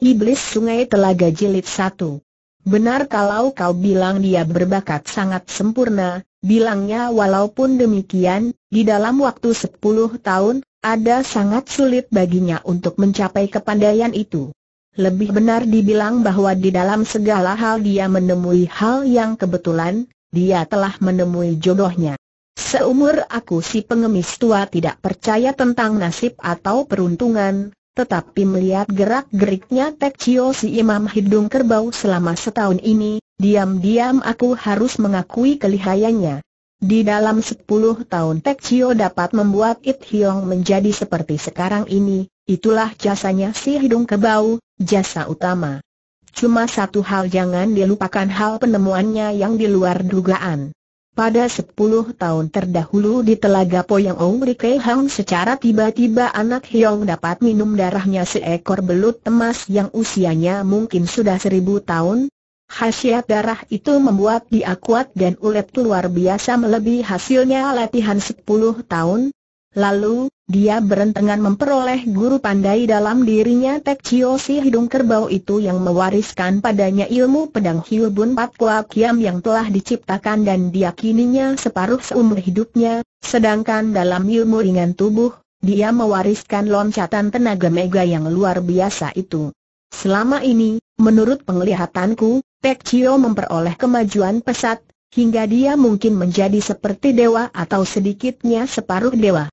Iblis Sungai Telaga Jilid 1 Benar kalau kau bilang dia berbakat sangat sempurna, bilangnya walaupun demikian, di dalam waktu 10 tahun, ada sangat sulit baginya untuk mencapai kepandaian itu. Lebih benar dibilang bahwa di dalam segala hal dia menemui hal yang kebetulan, dia telah menemui jodohnya. Seumur aku si pengemis tua tidak percaya tentang nasib atau peruntungan, tetapi melihat gerak-geriknya Tek Chio si imam hidung kerbau selama setahun ini, diam-diam aku harus mengakui kelihayannya. Di dalam sepuluh tahun Tek Chio dapat membuat It Hiong menjadi seperti sekarang ini, itulah jasanya si hidung kerbau, jasa utama. Cuma satu hal jangan dilupakan hal penemuannya yang di luar dugaan. Pada sepuluh tahun terdahulu di Telaga Poyang Ong Rike Hong secara tiba-tiba anak Hyong dapat minum darahnya seekor belut temas yang usianya mungkin sudah seribu tahun. Khasiat darah itu membuat dia kuat dan ulet luar biasa melebihi hasilnya latihan sepuluh tahun, Lalu, dia berentengan memperoleh guru pandai dalam dirinya Tek Chio Si Hidung Kerbau itu yang mewariskan padanya ilmu pedang Hiu Bun Pat Kua Kiam yang telah diciptakan dan diakininya separuh seumur hidupnya, sedangkan dalam ilmu ringan tubuh, dia mewariskan loncatan tenaga mega yang luar biasa itu. Selama ini, menurut penglihatanku, Tek Chio memperoleh kemajuan pesat, hingga dia mungkin menjadi seperti dewa atau sedikitnya separuh dewa.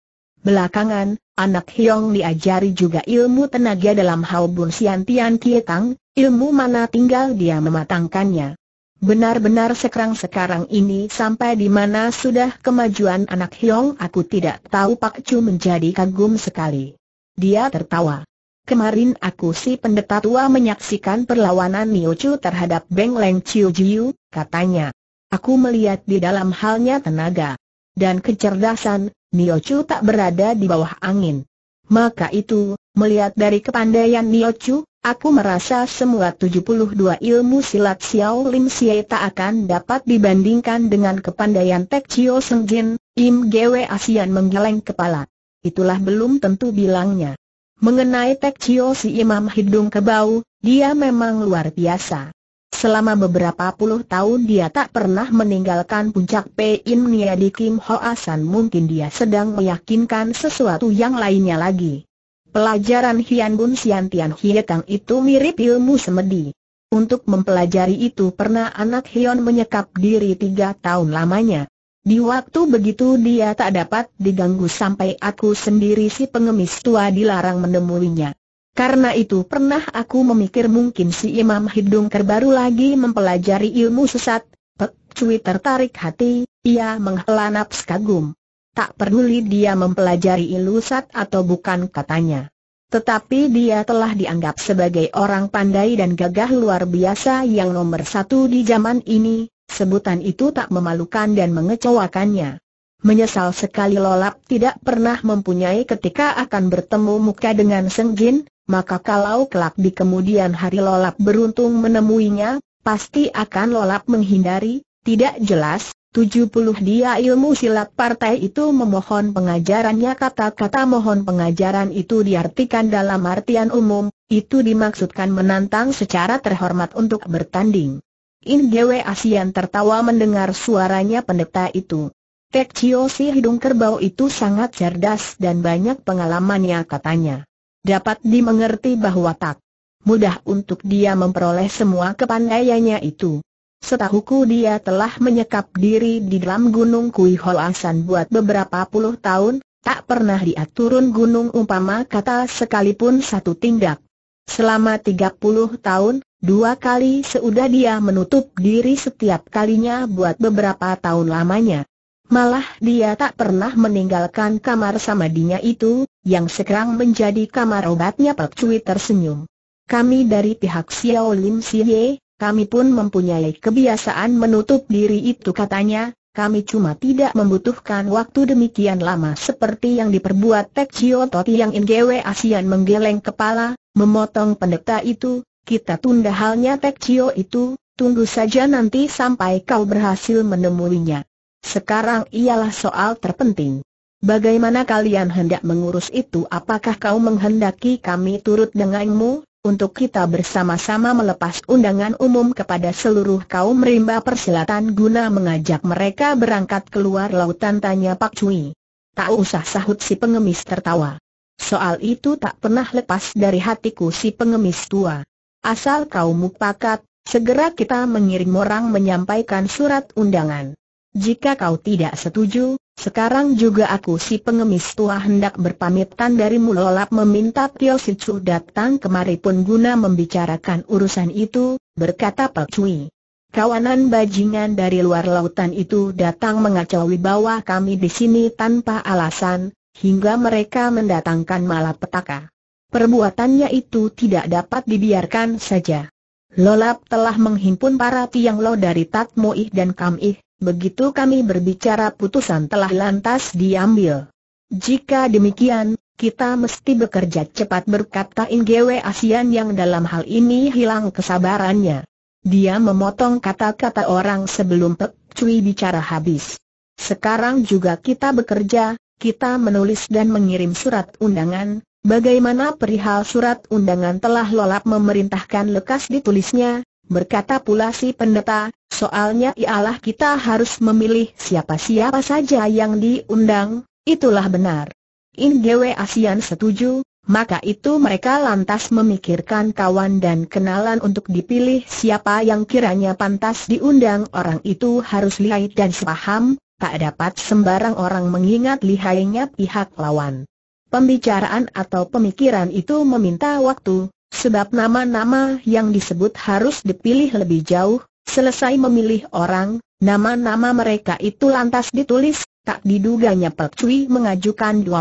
Belakangan, anak Hiong diajari juga ilmu tenaga dalam hal Bun Sian Tian Kietang, ilmu mana tinggal dia mematangkannya. Benar-benar sekarang-sekarang ini sampai di mana sudah kemajuan anak Hiong aku tidak tahu Pak Chu menjadi kagum sekali. Dia tertawa. Kemarin aku si pendeta tua menyaksikan perlawanan Nio Chu terhadap Beng Leng Chiu Jiu, katanya. Aku melihat di dalam halnya tenaga dan kecerdasan, Niochu tak berada di bawah angin. Maka itu, melihat dari kepandaian Niochu, aku merasa semua 72 ilmu silat Xiao Lim Xie tak akan dapat dibandingkan dengan kepandaian Tek Chio Seng Jin, Im Gwe Asian menggeleng kepala. Itulah belum tentu bilangnya. Mengenai Tek Chio si Imam Hidung Kebau, dia memang luar biasa. Selama beberapa puluh tahun dia tak pernah meninggalkan puncak Pein Nia di Kim Hoasan. mungkin dia sedang meyakinkan sesuatu yang lainnya lagi. Pelajaran Hian Bun Sian Tian Hietang itu mirip ilmu semedi. Untuk mempelajari itu pernah anak Hion menyekap diri tiga tahun lamanya. Di waktu begitu dia tak dapat diganggu sampai aku sendiri si pengemis tua dilarang menemuinya. Karena itu pernah aku memikir mungkin si Imam Hidung Kerbaru lagi mempelajari ilmu sesat, Pek Cui tertarik hati, ia menghela naps kagum. Tak peduli dia mempelajari ilmu sesat atau bukan katanya. Tetapi dia telah dianggap sebagai orang pandai dan gagah luar biasa yang nomor satu di zaman ini, sebutan itu tak memalukan dan mengecewakannya. Menyesal sekali Lolap tidak pernah mempunyai ketika akan bertemu muka dengan Seng Jin, maka kalau kelak di kemudian hari Lolap beruntung menemuinya, pasti akan Lolap menghindari, tidak jelas, 70 dia ilmu silat partai itu memohon pengajarannya kata-kata mohon pengajaran itu diartikan dalam artian umum, itu dimaksudkan menantang secara terhormat untuk bertanding. In Gwe Asian tertawa mendengar suaranya pendeta itu. Tek Chio si hidung kerbau itu sangat cerdas dan banyak pengalamannya katanya dapat dimengerti bahwa tak mudah untuk dia memperoleh semua kepandaiannya itu. Setahuku dia telah menyekap diri di dalam gunung Kui Holasan buat beberapa puluh tahun, tak pernah dia turun gunung umpama kata sekalipun satu tindak. Selama tiga puluh tahun, dua kali seudah dia menutup diri setiap kalinya buat beberapa tahun lamanya. Malah dia tak pernah meninggalkan kamar samadinya itu, yang sekarang menjadi kamar obatnya Pak Cui tersenyum. Kami dari pihak Xiao Lim Siye, kami pun mempunyai kebiasaan menutup diri itu katanya, kami cuma tidak membutuhkan waktu demikian lama seperti yang diperbuat Tek Chio Toti yang Ingewe Asian menggeleng kepala, memotong pendeta itu, kita tunda halnya Tek Chio itu, tunggu saja nanti sampai kau berhasil menemuinya. Sekarang ialah soal terpenting. Bagaimana kalian hendak mengurus itu? Apakah kau menghendaki kami turut denganmu, untuk kita bersama-sama melepas undangan umum kepada seluruh kaum rimba persilatan guna mengajak mereka berangkat keluar lautan? Tanya Pak Cui. Tak usah sahut si pengemis tertawa. Soal itu tak pernah lepas dari hatiku si pengemis tua. Asal kau mupakat, segera kita mengirim orang menyampaikan surat undangan. Jika kau tidak setuju, sekarang juga aku si pengemis tua hendak berpamitan dari mulolap meminta Tio Si Chu datang kemari pun guna membicarakan urusan itu, berkata Pak Cui. Kawanan bajingan dari luar lautan itu datang mengacaui bahwa kami di sini tanpa alasan, hingga mereka mendatangkan malapetaka. Perbuatannya itu tidak dapat dibiarkan saja. Lolap telah menghimpun para tiang lo dari Tatmoih dan Kamih, Begitu kami berbicara putusan telah lantas diambil. Jika demikian, kita mesti bekerja cepat berkata ingewe Asian yang dalam hal ini hilang kesabarannya. Dia memotong kata-kata orang sebelum Pek Cui bicara habis. Sekarang juga kita bekerja, kita menulis dan mengirim surat undangan, bagaimana perihal surat undangan telah lolap memerintahkan lekas ditulisnya, Berkata pula si pendeta, soalnya ialah kita harus memilih siapa-siapa saja yang diundang, itulah benar. Ingewe Asian setuju, maka itu mereka lantas memikirkan kawan dan kenalan untuk dipilih siapa yang kiranya pantas diundang orang itu harus lihai dan sepaham, tak dapat sembarang orang mengingat lihainya pihak lawan. Pembicaraan atau pemikiran itu meminta waktu, Sebab nama-nama yang disebut harus dipilih lebih jauh, selesai memilih orang, nama-nama mereka itu lantas ditulis, tak diduganya Pek Cui mengajukan 20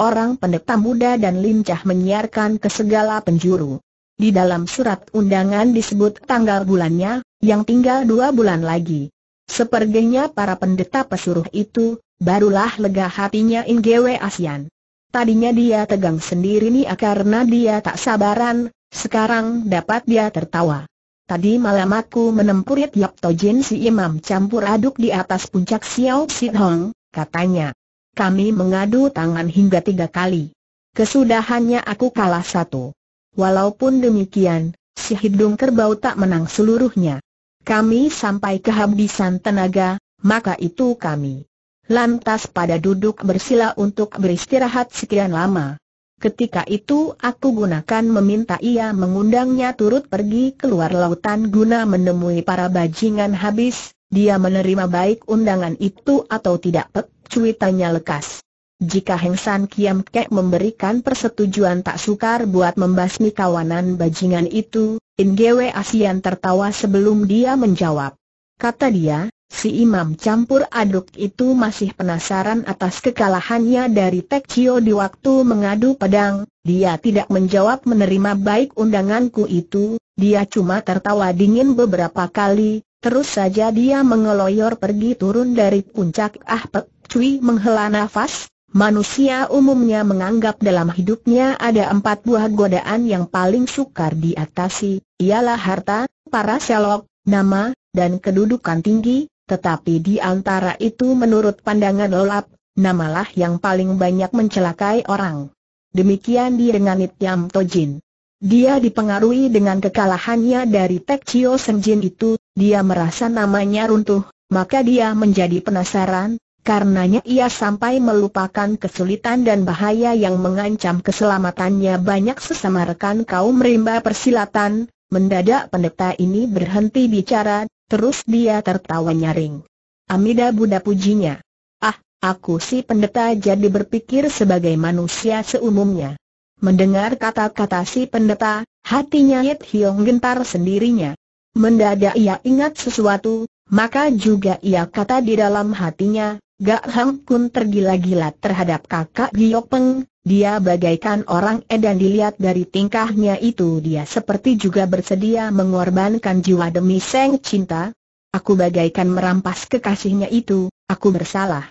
orang pendeta muda dan lincah menyiarkan ke segala penjuru. Di dalam surat undangan disebut tanggal bulannya, yang tinggal dua bulan lagi. Sepertinya para pendeta pesuruh itu, barulah lega hatinya ingewe Asian. Tadinya dia tegang sendiri nih ah, karena dia tak sabaran, sekarang dapat dia tertawa. Tadi malam aku menempuri Yap Tojin si imam campur aduk di atas puncak Xiao Sit Hong, katanya. Kami mengadu tangan hingga tiga kali. Kesudahannya aku kalah satu. Walaupun demikian, si hidung kerbau tak menang seluruhnya. Kami sampai kehabisan tenaga, maka itu kami Lantas pada duduk bersila untuk beristirahat sekian lama. Ketika itu aku gunakan meminta ia mengundangnya turut pergi keluar lautan guna menemui para bajingan habis, dia menerima baik undangan itu atau tidak pek, cuitannya lekas. Jika Heng San Kiam Kek memberikan persetujuan tak sukar buat membasmi kawanan bajingan itu, Ingwe Asian tertawa sebelum dia menjawab. Kata dia, Si imam campur aduk itu masih penasaran atas kekalahannya dari Tek Chio di waktu mengadu pedang, dia tidak menjawab menerima baik undanganku itu, dia cuma tertawa dingin beberapa kali, terus saja dia mengeloyor pergi turun dari puncak Ah Pek Cui menghela nafas, manusia umumnya menganggap dalam hidupnya ada empat buah godaan yang paling sukar diatasi, ialah harta, para selok, nama, dan kedudukan tinggi, tetapi di antara itu menurut pandangan lolap, namalah yang paling banyak mencelakai orang. Demikian direngani Tiam Tojin. Dia dipengaruhi dengan kekalahannya dari Tek Chio Senjin itu, dia merasa namanya runtuh, maka dia menjadi penasaran, karenanya ia sampai melupakan kesulitan dan bahaya yang mengancam keselamatannya banyak sesama rekan kaum rimba persilatan, mendadak pendeta ini berhenti bicara, Terus dia tertawa nyaring. Amida Buddha pujinya. Ah, aku si pendeta jadi berpikir sebagai manusia seumumnya. Mendengar kata-kata si pendeta, hatinya Yit Hiong gentar sendirinya. Mendadak ia ingat sesuatu, maka juga ia kata di dalam hatinya, Gak Hang Kun tergila-gila terhadap kakak Giok Peng, dia bagaikan orang edan dilihat dari tingkahnya itu dia seperti juga bersedia mengorbankan jiwa demi seng cinta. Aku bagaikan merampas kekasihnya itu, aku bersalah.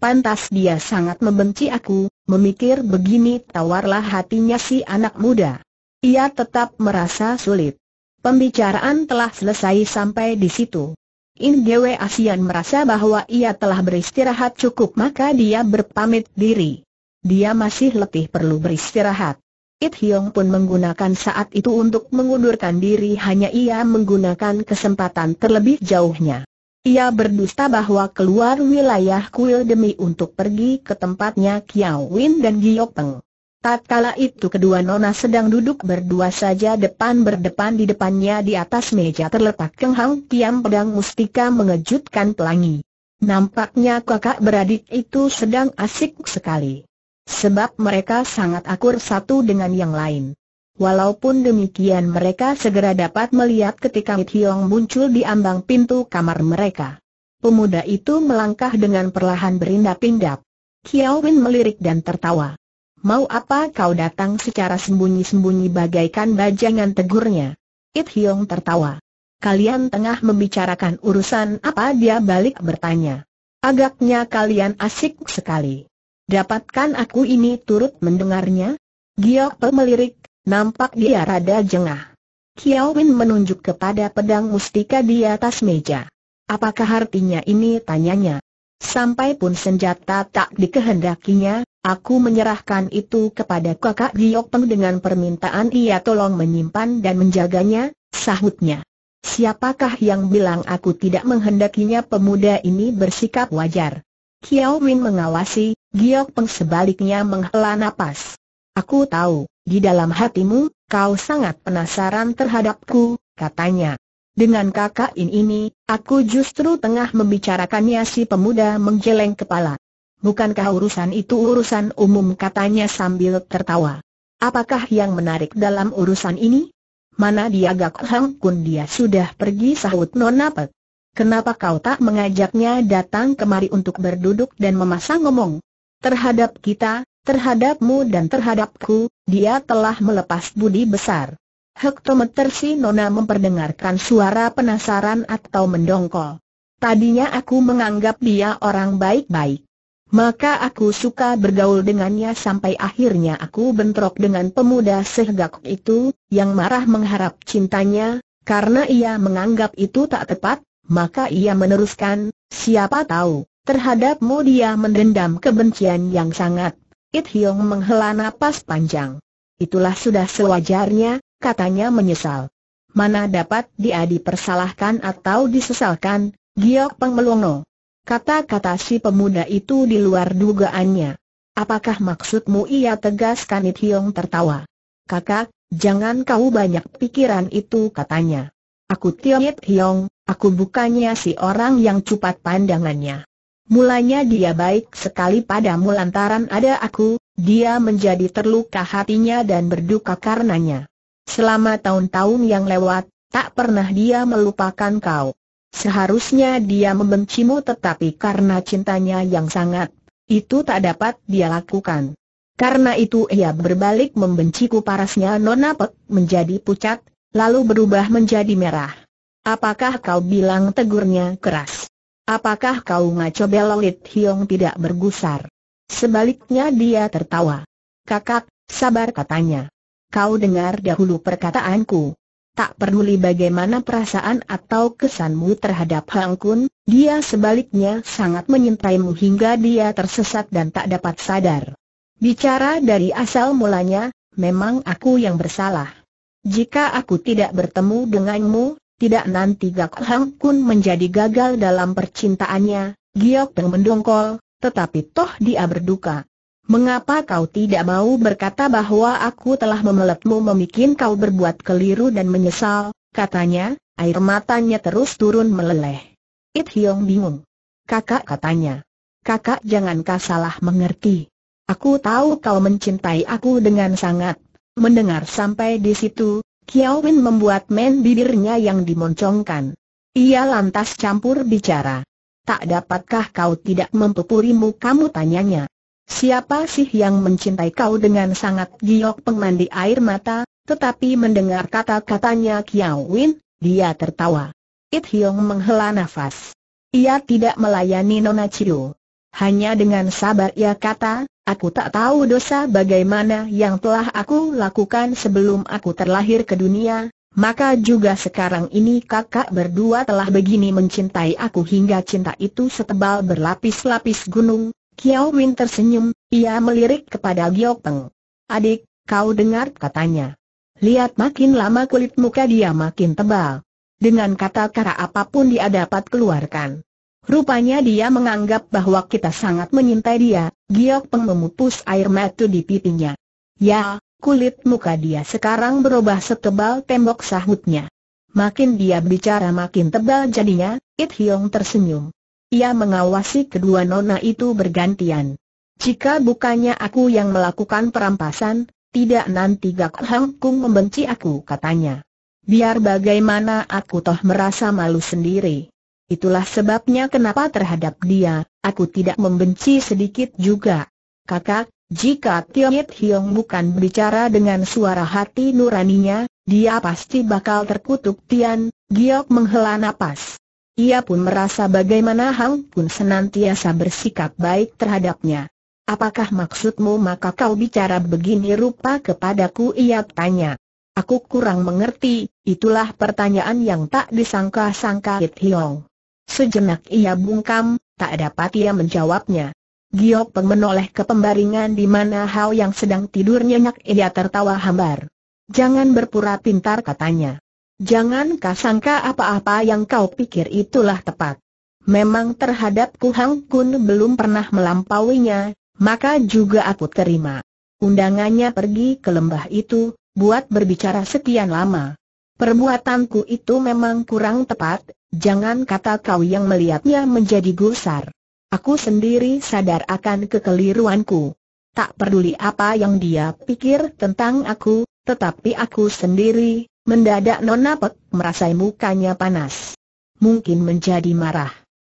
Pantas dia sangat membenci aku, memikir begini tawarlah hatinya si anak muda. Ia tetap merasa sulit. Pembicaraan telah selesai sampai di situ. Gwe Asian merasa bahwa ia telah beristirahat cukup maka dia berpamit diri dia masih letih perlu beristirahat. It Hiong pun menggunakan saat itu untuk mengundurkan diri hanya ia menggunakan kesempatan terlebih jauhnya. Ia berdusta bahwa keluar wilayah kuil demi untuk pergi ke tempatnya Kiao Win dan Giyok Peng. Tatkala itu kedua nona sedang duduk berdua saja depan berdepan di depannya di atas meja terletak kenghang kiam pedang mustika mengejutkan pelangi. Nampaknya kakak beradik itu sedang asik sekali. Sebab mereka sangat akur satu dengan yang lain. Walaupun demikian mereka segera dapat melihat ketika It Hiong muncul di ambang pintu kamar mereka. Pemuda itu melangkah dengan perlahan berindap-indap. Kiao Win melirik dan tertawa. Mau apa kau datang secara sembunyi-sembunyi bagaikan bajangan tegurnya? It Hiong tertawa. Kalian tengah membicarakan urusan apa dia balik bertanya. Agaknya kalian asik sekali. Dapatkan aku ini turut mendengarnya? Giok Pe melirik, nampak dia rada jengah. Kiao Win menunjuk kepada pedang mustika di atas meja. Apakah artinya ini tanyanya? Sampai pun senjata tak dikehendakinya, aku menyerahkan itu kepada kakak Giok Peng dengan permintaan ia tolong menyimpan dan menjaganya, sahutnya. Siapakah yang bilang aku tidak menghendakinya pemuda ini bersikap wajar? Kiao Win mengawasi, Giok Peng sebaliknya menghela nafas. Aku tahu, di dalam hatimu, kau sangat penasaran terhadapku, katanya. Dengan kakak in ini, aku justru tengah membicarakannya si pemuda menggeleng kepala. Bukankah urusan itu urusan umum katanya sambil tertawa. Apakah yang menarik dalam urusan ini? Mana dia Gak Hang Kun dia sudah pergi sahut Nona Pek. Kenapa kau tak mengajaknya datang kemari untuk berduduk dan memasang ngomong? terhadap kita, terhadapmu dan terhadapku, dia telah melepas budi besar. Hektometer si Nona memperdengarkan suara penasaran atau mendongkol. Tadinya aku menganggap dia orang baik-baik. Maka aku suka bergaul dengannya sampai akhirnya aku bentrok dengan pemuda sehgak itu, yang marah mengharap cintanya, karena ia menganggap itu tak tepat, maka ia meneruskan, siapa tahu, Terhadapmu dia mendendam kebencian yang sangat. It Hiong menghela nafas panjang. Itulah sudah sewajarnya, katanya menyesal. Mana dapat dia dipersalahkan atau disesalkan, Giok Melongo. Kata-kata si pemuda itu di luar dugaannya. Apakah maksudmu ia tegaskan It Hiong tertawa? Kakak, jangan kau banyak pikiran itu katanya. Aku It Hiong, aku bukannya si orang yang cupat pandangannya. Mulanya dia baik sekali padamu lantaran ada aku, dia menjadi terluka hatinya dan berduka karenanya. Selama tahun-tahun yang lewat, tak pernah dia melupakan kau. Seharusnya dia membencimu tetapi karena cintanya yang sangat, itu tak dapat dia lakukan. Karena itu ia berbalik membenciku parasnya Nona Pek menjadi pucat, lalu berubah menjadi merah. Apakah kau bilang tegurnya keras? Apakah kau ngaco belolit Hiong tidak bergusar? Sebaliknya dia tertawa. Kakak, sabar katanya. Kau dengar dahulu perkataanku. Tak peduli bagaimana perasaan atau kesanmu terhadap Hang Kun, dia sebaliknya sangat menyintaimu hingga dia tersesat dan tak dapat sadar. Bicara dari asal mulanya, memang aku yang bersalah. Jika aku tidak bertemu denganmu, tidak nanti Gak Hang Kun menjadi gagal dalam percintaannya, Giok teng mendongkol, tetapi toh dia berduka. Mengapa kau tidak mau berkata bahwa aku telah memelepmu memikin kau berbuat keliru dan menyesal, katanya, air matanya terus turun meleleh. It Hyong bingung. Kakak katanya. Kakak jangankah salah mengerti. Aku tahu kau mencintai aku dengan sangat. Mendengar sampai di situ, Kiao Win membuat men bibirnya yang dimoncongkan. Ia lantas campur bicara. Tak dapatkah kau tidak mempupurimu kamu tanyanya. Siapa sih yang mencintai kau dengan sangat giok pengmandi air mata, tetapi mendengar kata-katanya Kiao Win, dia tertawa. It Hiong menghela nafas. Ia tidak melayani Nona Chiu. Hanya dengan sabar ia kata, Aku tak tahu dosa bagaimana yang telah aku lakukan sebelum aku terlahir ke dunia, maka juga sekarang ini kakak berdua telah begini mencintai aku hingga cinta itu setebal berlapis-lapis gunung. Kiao Win tersenyum, ia melirik kepada Giok Peng. Adik, kau dengar katanya. Lihat makin lama kulit muka dia makin tebal. Dengan kata-kata apapun dia dapat keluarkan. Rupanya dia menganggap bahwa kita sangat menyintai dia, Giok Peng memupus air mata di pipinya. Ya, kulit muka dia sekarang berubah setebal tembok sahutnya. Makin dia bicara makin tebal jadinya, It Hiong tersenyum. Ia mengawasi kedua nona itu bergantian. Jika bukannya aku yang melakukan perampasan, tidak nanti Gak Hang Kung membenci aku katanya. Biar bagaimana aku toh merasa malu sendiri. Itulah sebabnya kenapa terhadap dia, aku tidak membenci sedikit juga. Kakak, jika Yit Hiong bukan bicara dengan suara hati nuraninya, dia pasti bakal terkutuk Tian, Giok menghela napas. Ia pun merasa bagaimana Hang pun senantiasa bersikap baik terhadapnya. Apakah maksudmu maka kau bicara begini rupa kepadaku ia tanya. Aku kurang mengerti, itulah pertanyaan yang tak disangka-sangka Yit Hiong. Sejenak ia bungkam, tak dapat ia menjawabnya. Giok Peng menoleh ke pembaringan di mana Hao yang sedang tidur nyenyak ia tertawa hambar. Jangan berpura pintar katanya. Jangan kasangka apa-apa yang kau pikir itulah tepat. Memang terhadapku Hang Kun belum pernah melampauinya, maka juga aku terima. Undangannya pergi ke lembah itu, buat berbicara sekian lama. Perbuatanku itu memang kurang tepat, Jangan kata kau yang melihatnya menjadi gusar. Aku sendiri sadar akan kekeliruanku. Tak peduli apa yang dia pikir tentang aku, tetapi aku sendiri, mendadak Nona Pek merasai mukanya panas. Mungkin menjadi marah.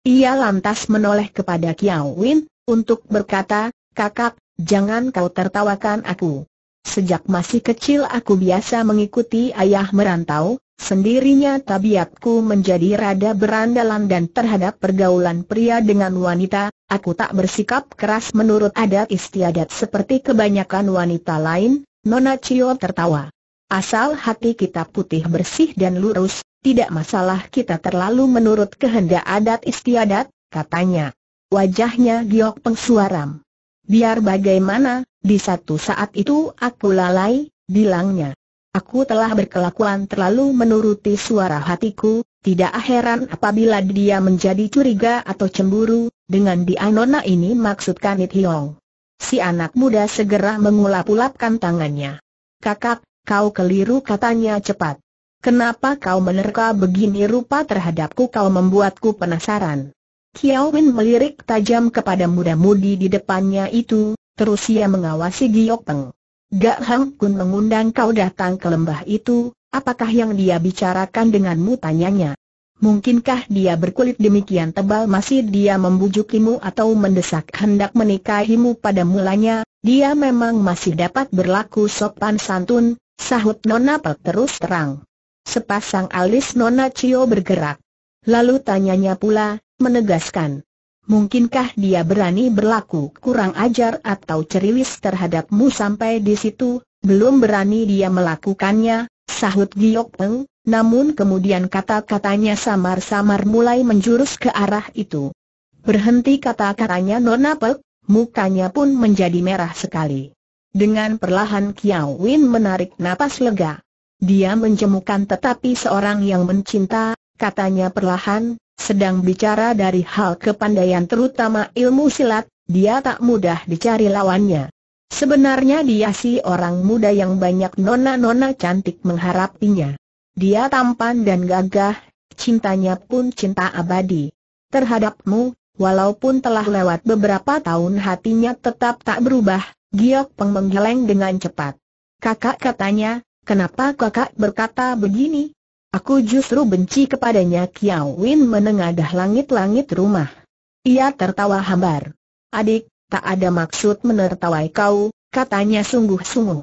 Ia lantas menoleh kepada Kiawin, untuk berkata, kakak, jangan kau tertawakan aku. Sejak masih kecil aku biasa mengikuti ayah merantau, sendirinya tabiatku menjadi rada berandalan dan terhadap pergaulan pria dengan wanita, aku tak bersikap keras menurut adat istiadat seperti kebanyakan wanita lain, Nona Cio tertawa. Asal hati kita putih bersih dan lurus, tidak masalah kita terlalu menurut kehendak adat istiadat, katanya. Wajahnya giok pengsuaram. Biar bagaimana, di satu saat itu aku lalai, bilangnya. Aku telah berkelakuan terlalu menuruti suara hatiku, tidak heran apabila dia menjadi curiga atau cemburu, dengan Dianona ini maksudkan It Hiong. Si anak muda segera mengulap-ulapkan tangannya. Kakak, kau keliru katanya cepat. Kenapa kau menerka begini rupa terhadapku kau membuatku penasaran. Kiao Win melirik tajam kepada muda-mudi di depannya itu, terus ia mengawasi Giok Peng. Gak Hang Kun mengundang kau datang ke lembah itu, apakah yang dia bicarakan denganmu tanyanya. Mungkinkah dia berkulit demikian tebal masih dia membujukimu atau mendesak hendak menikahimu pada mulanya, dia memang masih dapat berlaku sopan santun, sahut Nona Pek terus terang. Sepasang alis Nona Cio bergerak. Lalu tanyanya pula, menegaskan. Mungkinkah dia berani berlaku kurang ajar atau ceriwis terhadapmu sampai di situ? Belum berani dia melakukannya, sahut Giok Peng, namun kemudian kata-katanya samar-samar mulai menjurus ke arah itu. Berhenti kata-katanya Nona Pek, mukanya pun menjadi merah sekali. Dengan perlahan Kiao Win menarik napas lega. Dia menjemukan tetapi seorang yang mencinta, katanya perlahan, sedang bicara dari hal kepandaian terutama ilmu silat, dia tak mudah dicari lawannya. Sebenarnya dia si orang muda yang banyak nona-nona cantik mengharapinya. Dia tampan dan gagah, cintanya pun cinta abadi. Terhadapmu, walaupun telah lewat beberapa tahun hatinya tetap tak berubah, Giok Peng menggeleng dengan cepat. Kakak katanya, kenapa kakak berkata begini? Aku justru benci kepadanya Kiao Win menengadah langit-langit rumah. Ia tertawa hambar. Adik, tak ada maksud menertawai kau, katanya sungguh-sungguh.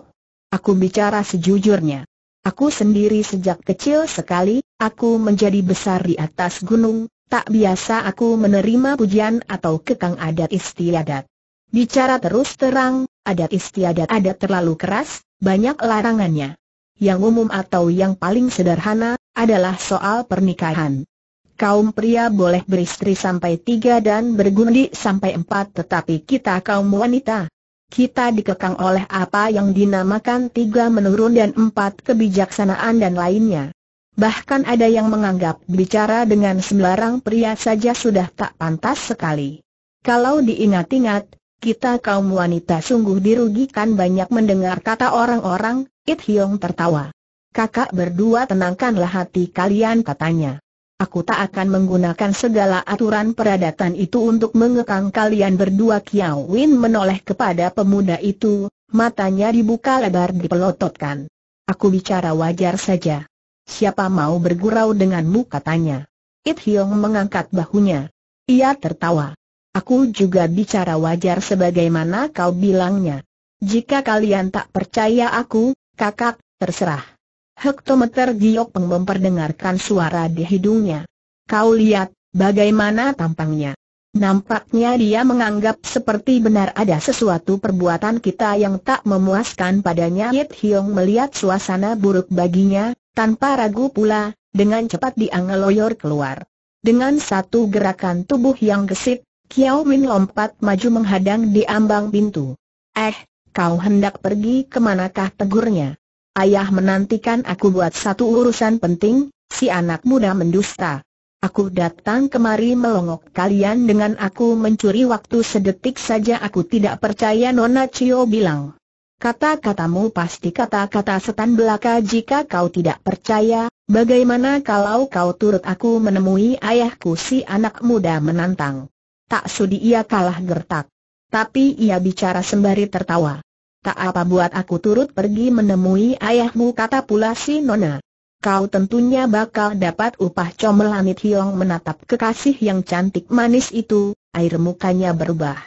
Aku bicara sejujurnya. Aku sendiri sejak kecil sekali, aku menjadi besar di atas gunung, tak biasa aku menerima pujian atau kekang adat istiadat. Bicara terus terang, adat istiadat adat terlalu keras, banyak larangannya. Yang umum atau yang paling sederhana, adalah soal pernikahan. Kaum pria boleh beristri sampai tiga dan bergundi sampai empat tetapi kita kaum wanita. Kita dikekang oleh apa yang dinamakan tiga menurun dan empat kebijaksanaan dan lainnya. Bahkan ada yang menganggap bicara dengan sembarang pria saja sudah tak pantas sekali. Kalau diingat-ingat, kita kaum wanita sungguh dirugikan banyak mendengar kata orang-orang, It Hyong tertawa kakak berdua tenangkanlah hati kalian katanya. Aku tak akan menggunakan segala aturan peradatan itu untuk mengekang kalian berdua Kiao Win menoleh kepada pemuda itu, matanya dibuka lebar dipelototkan. Aku bicara wajar saja. Siapa mau bergurau denganmu katanya. It Hiong mengangkat bahunya. Ia tertawa. Aku juga bicara wajar sebagaimana kau bilangnya. Jika kalian tak percaya aku, kakak, terserah. Hektometer Peng memperdengarkan suara di hidungnya. Kau lihat, bagaimana tampangnya. Nampaknya dia menganggap seperti benar ada sesuatu perbuatan kita yang tak memuaskan padanya Yit Hiong melihat suasana buruk baginya, tanpa ragu pula, dengan cepat dia ngeloyor keluar. Dengan satu gerakan tubuh yang gesit, Kiao Min lompat maju menghadang di ambang pintu. Eh, kau hendak pergi kemanakah tegurnya? Ayah menantikan aku buat satu urusan penting, si anak muda mendusta. Aku datang kemari melongok kalian dengan aku mencuri waktu sedetik saja aku tidak percaya Nona Cio bilang. Kata-katamu pasti kata-kata setan belaka jika kau tidak percaya, bagaimana kalau kau turut aku menemui ayahku si anak muda menantang. Tak sudi ia kalah gertak. Tapi ia bicara sembari tertawa. Tak apa buat aku turut pergi menemui ayahmu kata pula si Nona. Kau tentunya bakal dapat upah comel Anit Hiong menatap kekasih yang cantik manis itu, air mukanya berubah.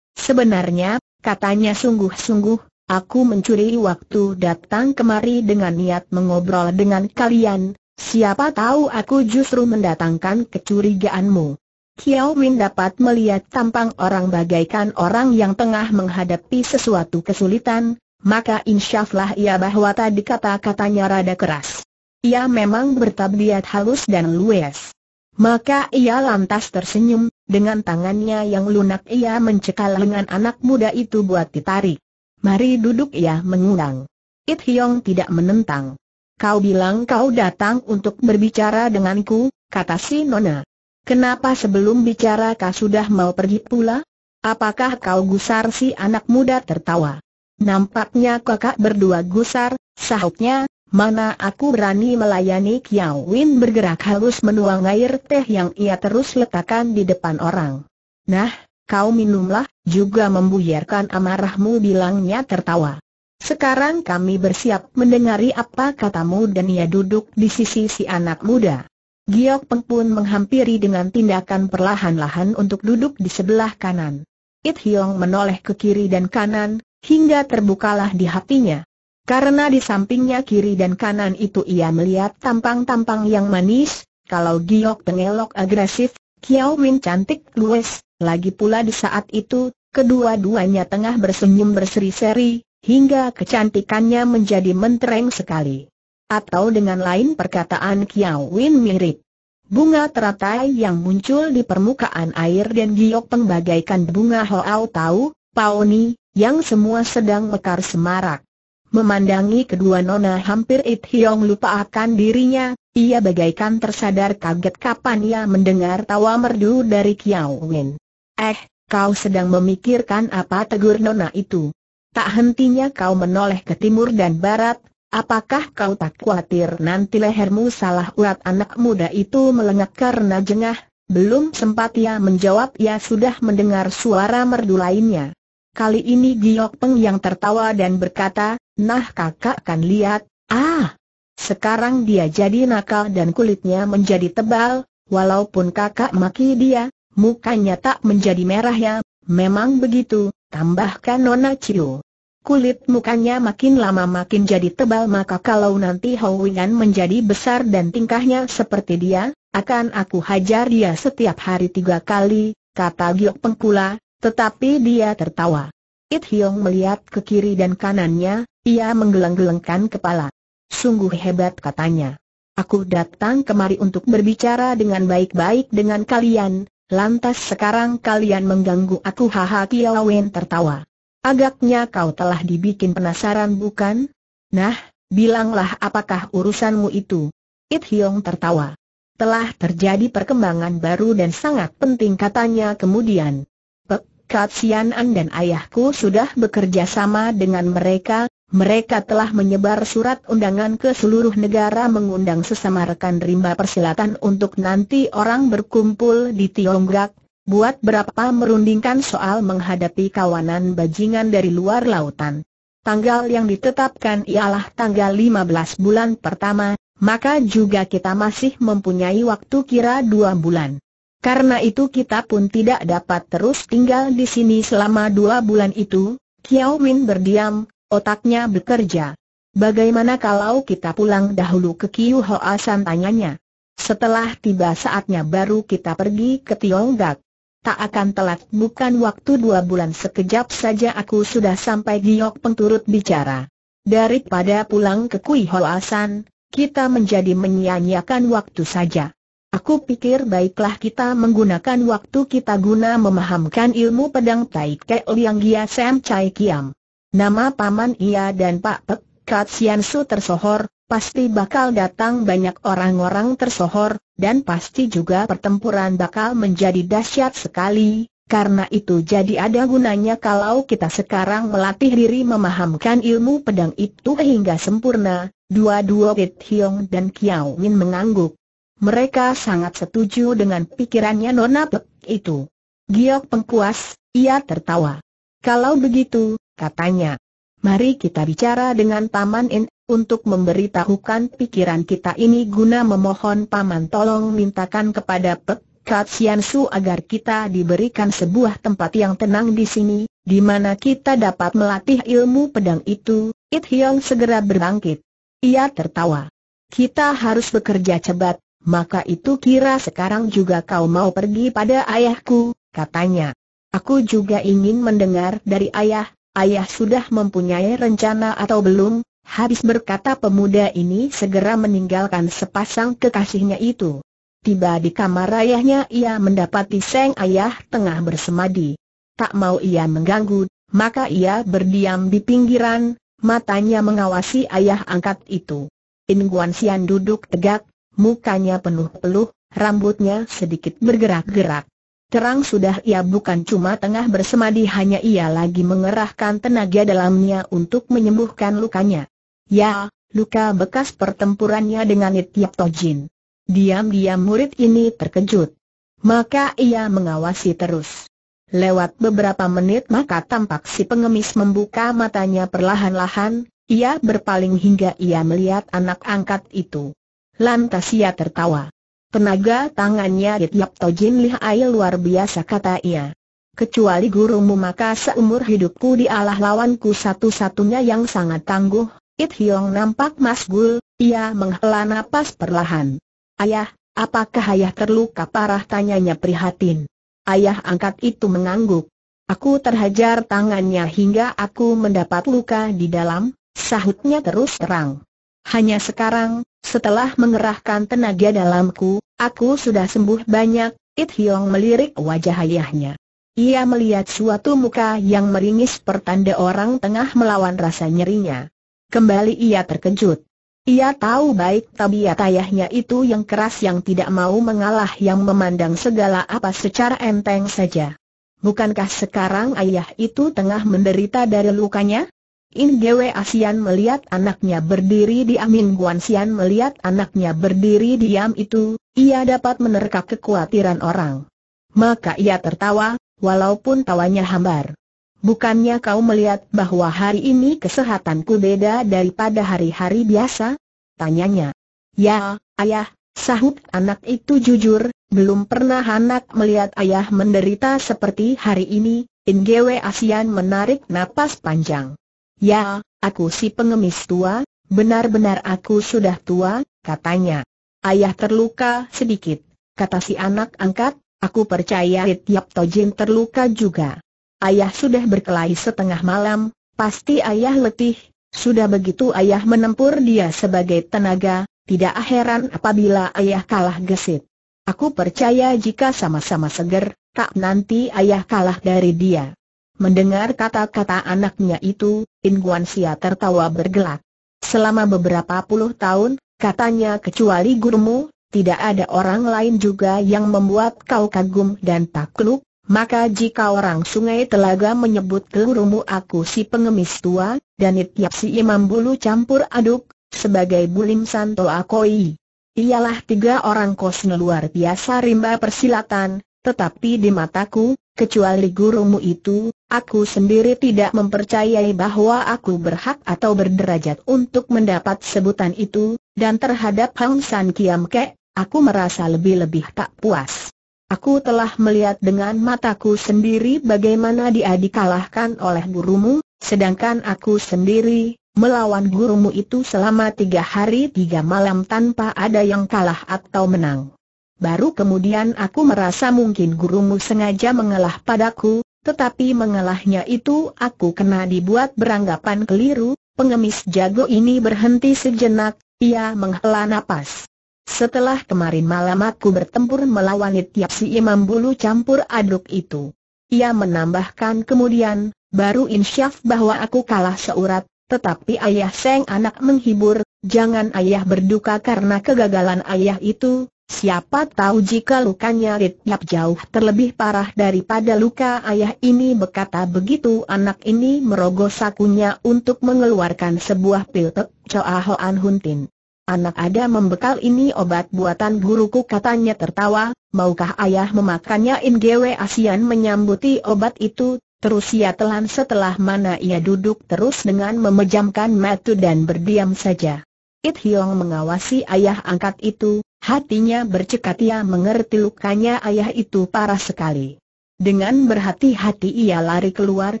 Sebenarnya, katanya sungguh-sungguh, aku mencuri waktu datang kemari dengan niat mengobrol dengan kalian, siapa tahu aku justru mendatangkan kecurigaanmu. Kiao Win dapat melihat tampang orang bagaikan orang yang tengah menghadapi sesuatu kesulitan, maka insyaflah ia bahwa tadi kata-katanya rada keras. Ia memang bertabiat halus dan luwes. Maka ia lantas tersenyum, dengan tangannya yang lunak ia mencekal lengan anak muda itu buat ditarik. Mari duduk ia mengundang. It Hiong tidak menentang. Kau bilang kau datang untuk berbicara denganku, kata si Nona. Kenapa sebelum bicara kau sudah mau pergi pula? Apakah kau gusar si anak muda tertawa? Nampaknya kakak berdua gusar, sahutnya, mana aku berani melayani Kiao Win bergerak halus menuang air teh yang ia terus letakkan di depan orang. Nah, kau minumlah, juga membuyarkan amarahmu bilangnya tertawa. Sekarang kami bersiap mendengari apa katamu dan ia duduk di sisi si anak muda. Giok Peng pun menghampiri dengan tindakan perlahan-lahan untuk duduk di sebelah kanan. It Hiong menoleh ke kiri dan kanan, hingga terbukalah di hatinya. Karena di sampingnya kiri dan kanan itu ia melihat tampang-tampang yang manis, kalau Giok pengelok agresif, Kiao Win cantik luwes, lagi pula di saat itu, kedua-duanya tengah bersenyum berseri-seri, hingga kecantikannya menjadi mentereng sekali. Atau dengan lain perkataan Kiao Win mirip. Bunga teratai yang muncul di permukaan air dan giok pengbagaikan bunga Hoao Tau, Paoni, yang semua sedang mekar semarak. Memandangi kedua nona hampir It Hiong lupa akan dirinya, ia bagaikan tersadar kaget kapan ia mendengar tawa merdu dari Kiao Win. Eh, kau sedang memikirkan apa tegur nona itu? Tak hentinya kau menoleh ke timur dan barat, Apakah kau tak khawatir nanti lehermu salah urat anak muda itu melengak karena jengah? Belum sempat ia menjawab ia sudah mendengar suara merdu lainnya. Kali ini Giok Peng yang tertawa dan berkata, Nah kakak kan lihat, ah! Sekarang dia jadi nakal dan kulitnya menjadi tebal, walaupun kakak maki dia, mukanya tak menjadi merah ya, memang begitu, tambahkan Nona Ciu. Kulit mukanya makin lama makin jadi tebal maka kalau nanti Howingan menjadi besar dan tingkahnya seperti dia, akan aku hajar dia setiap hari tiga kali, kata Giok Pengkula, tetapi dia tertawa. It Hiong melihat ke kiri dan kanannya, ia menggeleng-gelengkan kepala. Sungguh hebat katanya. Aku datang kemari untuk berbicara dengan baik-baik dengan kalian, lantas sekarang kalian mengganggu aku haha Kiawen tertawa. Agaknya kau telah dibikin penasaran bukan? Nah, bilanglah apakah urusanmu itu? It Hiong tertawa. Telah terjadi perkembangan baru dan sangat penting katanya kemudian. Pek, Sianan dan ayahku sudah bekerja sama dengan mereka, mereka telah menyebar surat undangan ke seluruh negara mengundang sesama rekan rimba persilatan untuk nanti orang berkumpul di Tiongkok, buat berapa merundingkan soal menghadapi kawanan bajingan dari luar lautan. Tanggal yang ditetapkan ialah tanggal 15 bulan pertama, maka juga kita masih mempunyai waktu kira dua bulan. Karena itu kita pun tidak dapat terus tinggal di sini selama dua bulan itu, Kiao Min berdiam, otaknya bekerja. Bagaimana kalau kita pulang dahulu ke Kiu Hoa San tanyanya? Setelah tiba saatnya baru kita pergi ke Tiongkok tak akan telat. Bukan waktu dua bulan sekejap saja aku sudah sampai giok pengturut bicara. Daripada pulang ke Kui Hoasan, kita menjadi menyia-nyiakan waktu saja. Aku pikir baiklah kita menggunakan waktu kita guna memahamkan ilmu pedang Tai Ke Liang Gia Sam Chai Kiam. Nama paman ia dan Pak Pek Kat Sian Su tersohor, pasti bakal datang banyak orang-orang tersohor, dan pasti juga pertempuran bakal menjadi dahsyat sekali, karena itu jadi ada gunanya kalau kita sekarang melatih diri memahamkan ilmu pedang itu hingga sempurna, dua-dua Tit Hiong dan Kiao Min mengangguk. Mereka sangat setuju dengan pikirannya Nona Pek itu. Giok pengkuas, ia tertawa. Kalau begitu, katanya, mari kita bicara dengan Paman In untuk memberitahukan pikiran kita ini guna memohon paman tolong mintakan kepada Pek Sian Su agar kita diberikan sebuah tempat yang tenang di sini, di mana kita dapat melatih ilmu pedang itu. It Hyong segera berbangkit. Ia tertawa. Kita harus bekerja cepat, maka itu kira sekarang juga kau mau pergi pada ayahku, katanya. Aku juga ingin mendengar dari ayah, ayah sudah mempunyai rencana atau belum? Habis berkata pemuda ini segera meninggalkan sepasang kekasihnya itu. Tiba di kamar ayahnya ia mendapati seng ayah tengah bersemadi. Tak mau ia mengganggu, maka ia berdiam di pinggiran, matanya mengawasi ayah angkat itu. In Guan duduk tegak, mukanya penuh peluh, rambutnya sedikit bergerak-gerak. Terang sudah ia bukan cuma tengah bersemadi hanya ia lagi mengerahkan tenaga dalamnya untuk menyembuhkan lukanya. Ya, luka bekas pertempurannya dengan Nityap Tojin. Diam-diam murid ini terkejut. Maka ia mengawasi terus. Lewat beberapa menit maka tampak si pengemis membuka matanya perlahan-lahan, ia berpaling hingga ia melihat anak angkat itu. Lantas ia tertawa. Tenaga tangannya Itiap Tojin lihai luar biasa kata ia. Kecuali gurumu maka seumur hidupku dialah lawanku satu-satunya yang sangat tangguh, It Hiong nampak masgul, ia menghela napas perlahan. Ayah, apakah ayah terluka parah tanyanya prihatin. Ayah angkat itu mengangguk. Aku terhajar tangannya hingga aku mendapat luka di dalam, sahutnya terus terang. Hanya sekarang, setelah mengerahkan tenaga dalamku, aku sudah sembuh banyak, It Hiong melirik wajah ayahnya. Ia melihat suatu muka yang meringis pertanda orang tengah melawan rasa nyerinya. Kembali ia terkejut. Ia tahu baik tabiat ayahnya itu yang keras yang tidak mau mengalah yang memandang segala apa secara enteng saja. Bukankah sekarang ayah itu tengah menderita dari lukanya? In Gwe Asian melihat anaknya berdiri di Amin Guan melihat anaknya berdiri diam itu, ia dapat menerka kekhawatiran orang. Maka ia tertawa, walaupun tawanya hambar. Bukannya kau melihat bahwa hari ini kesehatanku beda daripada hari-hari biasa? Tanyanya. Ya, ayah, sahut anak itu jujur, belum pernah anak melihat ayah menderita seperti hari ini, Ingewe Asian menarik napas panjang. Ya, aku si pengemis tua, benar-benar aku sudah tua, katanya. Ayah terluka sedikit, kata si anak angkat, aku percaya Tiap Tojin terluka juga. Ayah sudah berkelahi setengah malam, pasti ayah letih, sudah begitu ayah menempur dia sebagai tenaga, tidak heran apabila ayah kalah gesit. Aku percaya jika sama-sama seger, tak nanti ayah kalah dari dia. Mendengar kata-kata anaknya itu, Inguan Sia tertawa bergelak. Selama beberapa puluh tahun, katanya kecuali gurumu, tidak ada orang lain juga yang membuat kau kagum dan takluk, maka jika orang sungai telaga menyebut gurumu aku si pengemis tua, dan itiap si imam bulu campur aduk, sebagai bulim santo akoi. Ialah tiga orang kosne luar biasa rimba persilatan, tetapi di mataku, kecuali gurumu itu, aku sendiri tidak mempercayai bahwa aku berhak atau berderajat untuk mendapat sebutan itu, dan terhadap Hang San Kiam Kek, aku merasa lebih-lebih tak puas. Aku telah melihat dengan mataku sendiri bagaimana dia dikalahkan oleh gurumu, sedangkan aku sendiri, melawan gurumu itu selama tiga hari tiga malam tanpa ada yang kalah atau menang. Baru kemudian aku merasa mungkin gurumu sengaja mengalah padaku, tetapi mengalahnya itu aku kena dibuat beranggapan keliru, pengemis jago ini berhenti sejenak, ia menghela napas. Setelah kemarin malam aku bertempur melawan tiap si imam bulu campur aduk itu. Ia menambahkan kemudian, baru insyaf bahwa aku kalah seurat, tetapi ayah Seng anak menghibur, jangan ayah berduka karena kegagalan ayah itu, siapa tahu jika lukanya tiap jauh terlebih parah daripada luka ayah ini berkata begitu anak ini merogoh sakunya untuk mengeluarkan sebuah pil tek, Choa Hoan Huntin. Anak ada membekal ini obat buatan guruku katanya tertawa, maukah ayah memakannya Ingwe Asian menyambuti obat itu, terus ia telan setelah mana ia duduk terus dengan memejamkan mata dan berdiam saja. It Hiong mengawasi ayah angkat itu, hatinya bercekat ia mengerti lukanya ayah itu parah sekali. Dengan berhati-hati ia lari keluar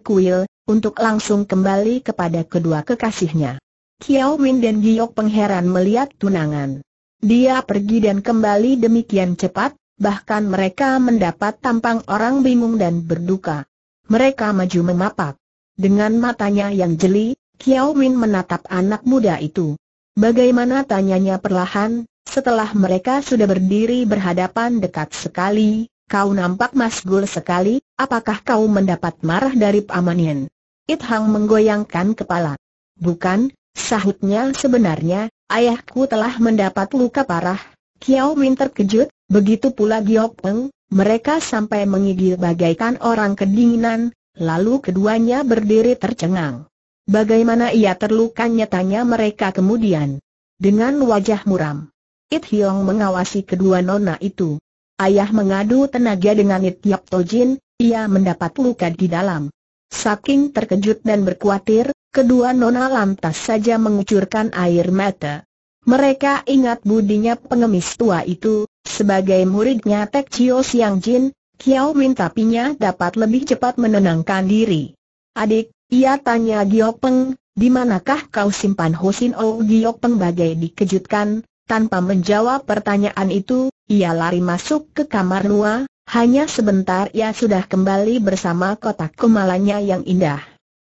kuil, untuk langsung kembali kepada kedua kekasihnya. Kiao Min dan Giok Pengheran melihat tunangan. Dia pergi dan kembali demikian cepat, bahkan mereka mendapat tampang orang bingung dan berduka. Mereka maju memapak. Dengan matanya yang jeli, Kiao Min menatap anak muda itu. Bagaimana tanyanya perlahan, setelah mereka sudah berdiri berhadapan dekat sekali, kau nampak masgul sekali, apakah kau mendapat marah dari It Hang menggoyangkan kepala. Bukan, Sahutnya sebenarnya, ayahku telah mendapat luka parah. Kiao Min terkejut, begitu pula Giok Peng, mereka sampai mengigil bagaikan orang kedinginan, lalu keduanya berdiri tercengang. Bagaimana ia terluka nyatanya mereka kemudian. Dengan wajah muram. It Hiong mengawasi kedua nona itu. Ayah mengadu tenaga dengan It Yap Tojin, ia mendapat luka di dalam. Saking terkejut dan berkuatir, kedua nona lantas saja mengucurkan air mata. Mereka ingat budinya pengemis tua itu, sebagai muridnya Tek yang Siang Jin, Kiao Win tapinya dapat lebih cepat menenangkan diri. Adik, ia tanya Giok Peng, di manakah kau simpan Hosin O oh? Giok Peng bagai dikejutkan, tanpa menjawab pertanyaan itu, ia lari masuk ke kamar Nua, hanya sebentar ia sudah kembali bersama kotak kemalanya yang indah.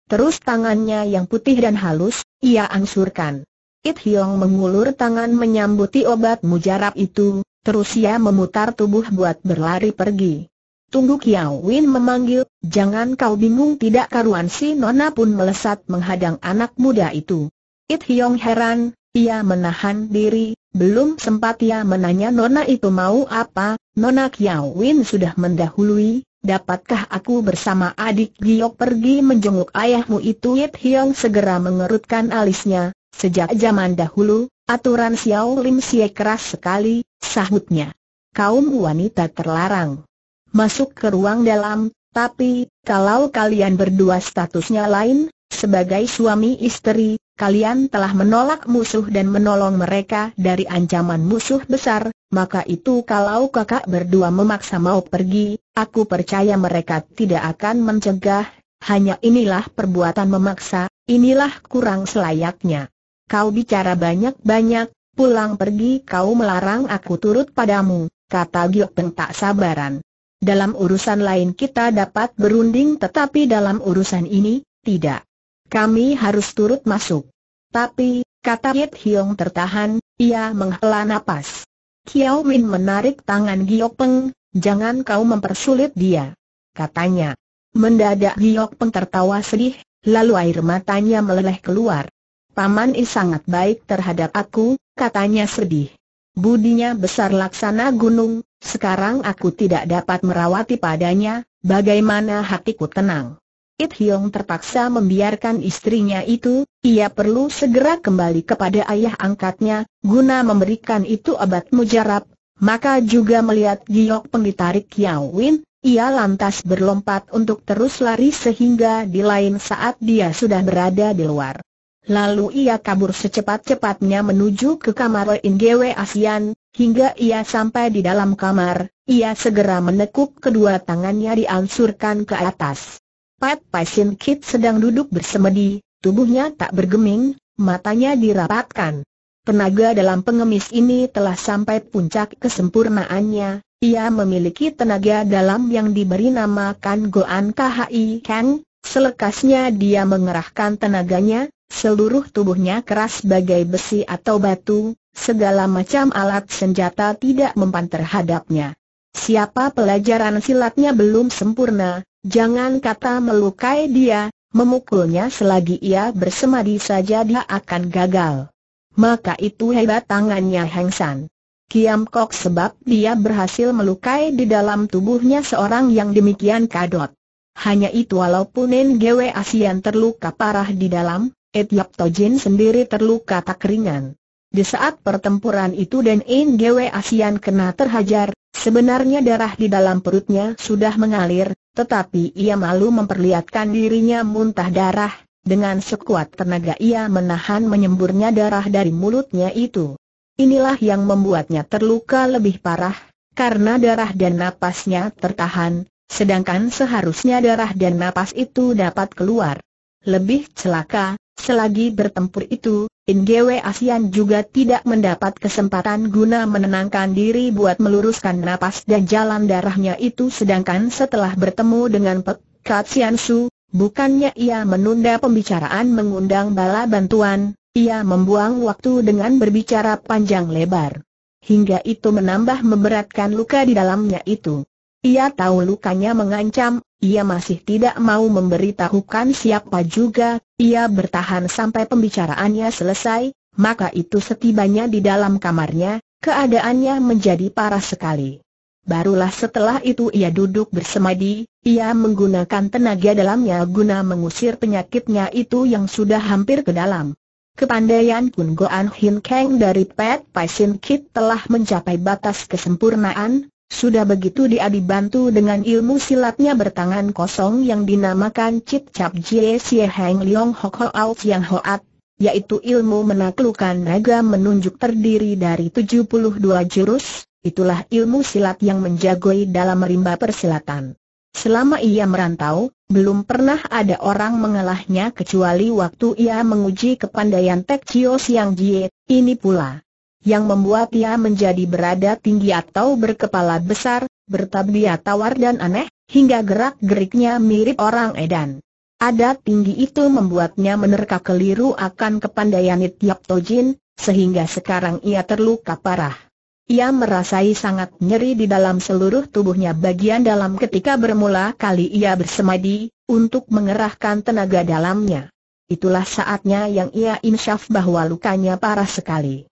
Terus tangannya yang putih dan halus, ia angsurkan. It Hiong mengulur tangan menyambuti obat mujarab itu, terus ia memutar tubuh buat berlari pergi. Tunggu Kiao Win memanggil, jangan kau bingung tidak karuan si Nona pun melesat menghadang anak muda itu. It Hiong heran, ia menahan diri, belum sempat ia menanya Nona itu mau apa, Nona Kiao Win sudah mendahului, Dapatkah aku bersama adik Giok pergi menjenguk ayahmu itu Yip Hiong segera mengerutkan alisnya, sejak zaman dahulu, aturan Xiao Lim Sie keras sekali, sahutnya. Kaum wanita terlarang masuk ke ruang dalam, tapi, kalau kalian berdua statusnya lain, sebagai suami istri, kalian telah menolak musuh dan menolong mereka dari ancaman musuh besar, maka itu kalau kakak berdua memaksa mau pergi, aku percaya mereka tidak akan mencegah, hanya inilah perbuatan memaksa, inilah kurang selayaknya. Kau bicara banyak-banyak, pulang pergi kau melarang aku turut padamu, kata Giok Peng tak sabaran. Dalam urusan lain kita dapat berunding tetapi dalam urusan ini, tidak. Kami harus turut masuk. Tapi, kata Yit Hiong tertahan, ia menghela napas. Kiao Min menarik tangan Giok Peng, jangan kau mempersulit dia. Katanya. Mendadak Giok Peng tertawa sedih, lalu air matanya meleleh keluar. Paman I sangat baik terhadap aku, katanya sedih. Budinya besar laksana gunung, sekarang aku tidak dapat merawati padanya, bagaimana hatiku tenang. It Hiong terpaksa membiarkan istrinya itu, ia perlu segera kembali kepada ayah angkatnya, guna memberikan itu obat mujarab, maka juga melihat giok pengitarik Yao Win, ia lantas berlompat untuk terus lari sehingga di lain saat dia sudah berada di luar. Lalu ia kabur secepat-cepatnya menuju ke kamar Ingewe Asian, hingga ia sampai di dalam kamar, ia segera menekuk kedua tangannya diansurkan ke atas. Pat Pasien Kit sedang duduk bersemedi, tubuhnya tak bergeming, matanya dirapatkan. Tenaga dalam pengemis ini telah sampai puncak kesempurnaannya, ia memiliki tenaga dalam yang diberi nama Kan Goan KHI Kang, selekasnya dia mengerahkan tenaganya, seluruh tubuhnya keras bagai besi atau batu, segala macam alat senjata tidak mempan terhadapnya. Siapa pelajaran silatnya belum sempurna, Jangan kata melukai dia, memukulnya selagi ia bersemadi saja dia akan gagal. Maka itu hebat tangannya Heng San. Kiam Kok sebab dia berhasil melukai di dalam tubuhnya seorang yang demikian kadot. Hanya itu walaupun NGW Asian terluka parah di dalam, Etiap Tojin sendiri terluka tak ringan. Di saat pertempuran itu dan NGW Asian kena terhajar, Sebenarnya darah di dalam perutnya sudah mengalir, tetapi ia malu memperlihatkan dirinya muntah darah, dengan sekuat tenaga ia menahan menyemburnya darah dari mulutnya itu. Inilah yang membuatnya terluka lebih parah, karena darah dan napasnya tertahan, sedangkan seharusnya darah dan napas itu dapat keluar. Lebih celaka, selagi bertempur itu, Ingewe Asian juga tidak mendapat kesempatan guna menenangkan diri buat meluruskan napas dan jalan darahnya itu sedangkan setelah bertemu dengan Pek Katsian Su, bukannya ia menunda pembicaraan mengundang bala bantuan, ia membuang waktu dengan berbicara panjang lebar. Hingga itu menambah memberatkan luka di dalamnya itu. Ia tahu lukanya mengancam, ia masih tidak mau memberitahukan siapa juga, ia bertahan sampai pembicaraannya selesai, maka itu setibanya di dalam kamarnya, keadaannya menjadi parah sekali. Barulah setelah itu ia duduk bersemadi, ia menggunakan tenaga dalamnya guna mengusir penyakitnya itu yang sudah hampir ke dalam. Kepandaian Kun Goan Hin Kang dari Pet Pai Sin Kit telah mencapai batas kesempurnaan, sudah begitu dia dibantu dengan ilmu silatnya bertangan kosong yang dinamakan Chit Chap Jie Xie Heng Leong Hok Ho Ao Chiang Hoat, yaitu ilmu menaklukkan naga menunjuk terdiri dari 72 jurus, itulah ilmu silat yang menjagoi dalam rimba persilatan. Selama ia merantau, belum pernah ada orang mengalahnya kecuali waktu ia menguji kepandaian Tek Chio Siang Jie, ini pula yang membuat ia menjadi berada tinggi atau berkepala besar, bertabiat tawar dan aneh, hingga gerak-geriknya mirip orang edan. Adat tinggi itu membuatnya menerka keliru akan kepandaian Tiap Tojin, sehingga sekarang ia terluka parah. Ia merasai sangat nyeri di dalam seluruh tubuhnya bagian dalam ketika bermula kali ia bersemadi, untuk mengerahkan tenaga dalamnya. Itulah saatnya yang ia insyaf bahwa lukanya parah sekali.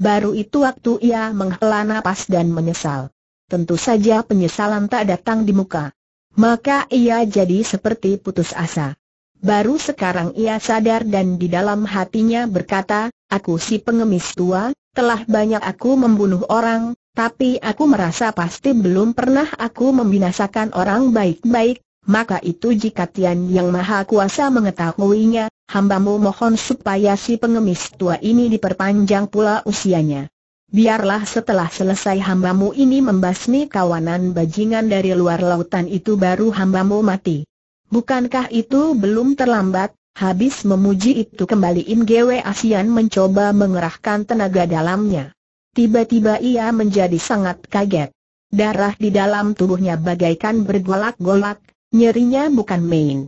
Baru itu waktu ia menghela nafas dan menyesal. Tentu saja penyesalan tak datang di muka. Maka ia jadi seperti putus asa. Baru sekarang ia sadar dan di dalam hatinya berkata, aku si pengemis tua, telah banyak aku membunuh orang, tapi aku merasa pasti belum pernah aku membinasakan orang baik-baik, maka itu jika Tian Yang Maha Kuasa mengetahuinya, hambamu mohon supaya si pengemis tua ini diperpanjang pula usianya. Biarlah setelah selesai hambamu ini membasmi kawanan bajingan dari luar lautan itu baru hambamu mati. Bukankah itu belum terlambat? Habis memuji itu kembali Im Gwe Asian mencoba mengerahkan tenaga dalamnya. Tiba-tiba ia menjadi sangat kaget. Darah di dalam tubuhnya bagaikan bergolak-golak, Nyerinya bukan main.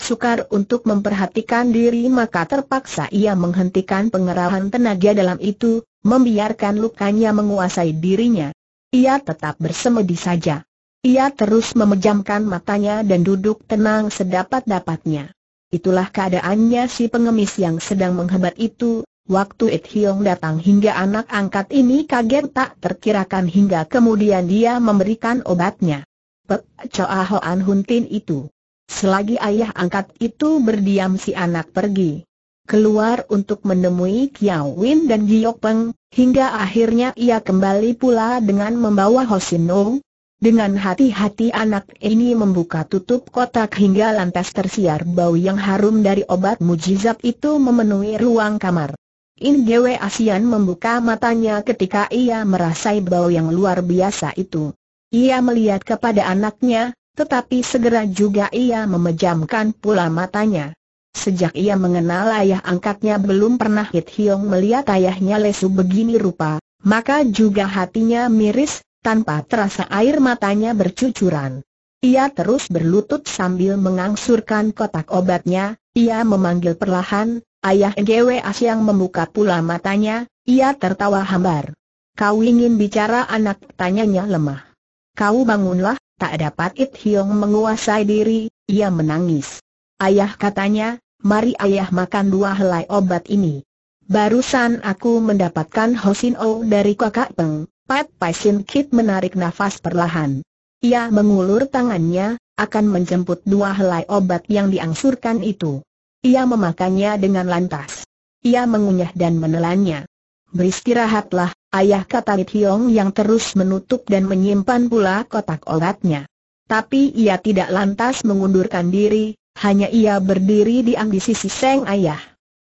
Sukar untuk memperhatikan diri maka terpaksa ia menghentikan pengerahan tenaga dalam itu, membiarkan lukanya menguasai dirinya. Ia tetap bersemedi saja. Ia terus memejamkan matanya dan duduk tenang sedapat-dapatnya. Itulah keadaannya si pengemis yang sedang menghebat itu, waktu It Hiong datang hingga anak angkat ini kaget tak terkirakan hingga kemudian dia memberikan obatnya. Pek Choa Hoan Hun Tin itu. Selagi ayah angkat itu berdiam si anak pergi keluar untuk menemui Kiao Win dan Giyok Peng, hingga akhirnya ia kembali pula dengan membawa Hosin Ong. Dengan hati-hati anak ini membuka tutup kotak hingga lantas tersiar bau yang harum dari obat mujizat itu memenuhi ruang kamar. In Gwe Asian membuka matanya ketika ia merasai bau yang luar biasa itu. Ia melihat kepada anaknya, tetapi segera juga ia memejamkan pula matanya. Sejak ia mengenal ayah angkatnya belum pernah Hit Hiong melihat ayahnya lesu begini rupa, maka juga hatinya miris, tanpa terasa air matanya bercucuran. Ia terus berlutut sambil mengangsurkan kotak obatnya, ia memanggil perlahan, ayah As yang membuka pula matanya, ia tertawa hambar. Kau ingin bicara anak tanyanya lemah. Kau bangunlah, tak dapat It Hiong menguasai diri, ia menangis. Ayah katanya, mari ayah makan dua helai obat ini. Barusan aku mendapatkan Hosin O dari kakak Peng, Pat Paisin Kit menarik nafas perlahan. Ia mengulur tangannya, akan menjemput dua helai obat yang diangsurkan itu. Ia memakannya dengan lantas. Ia mengunyah dan menelannya. Beristirahatlah, Ayah kata Hiong yang terus menutup dan menyimpan pula kotak obatnya. Tapi ia tidak lantas mengundurkan diri, hanya ia berdiri diam di sisi Seng Ayah.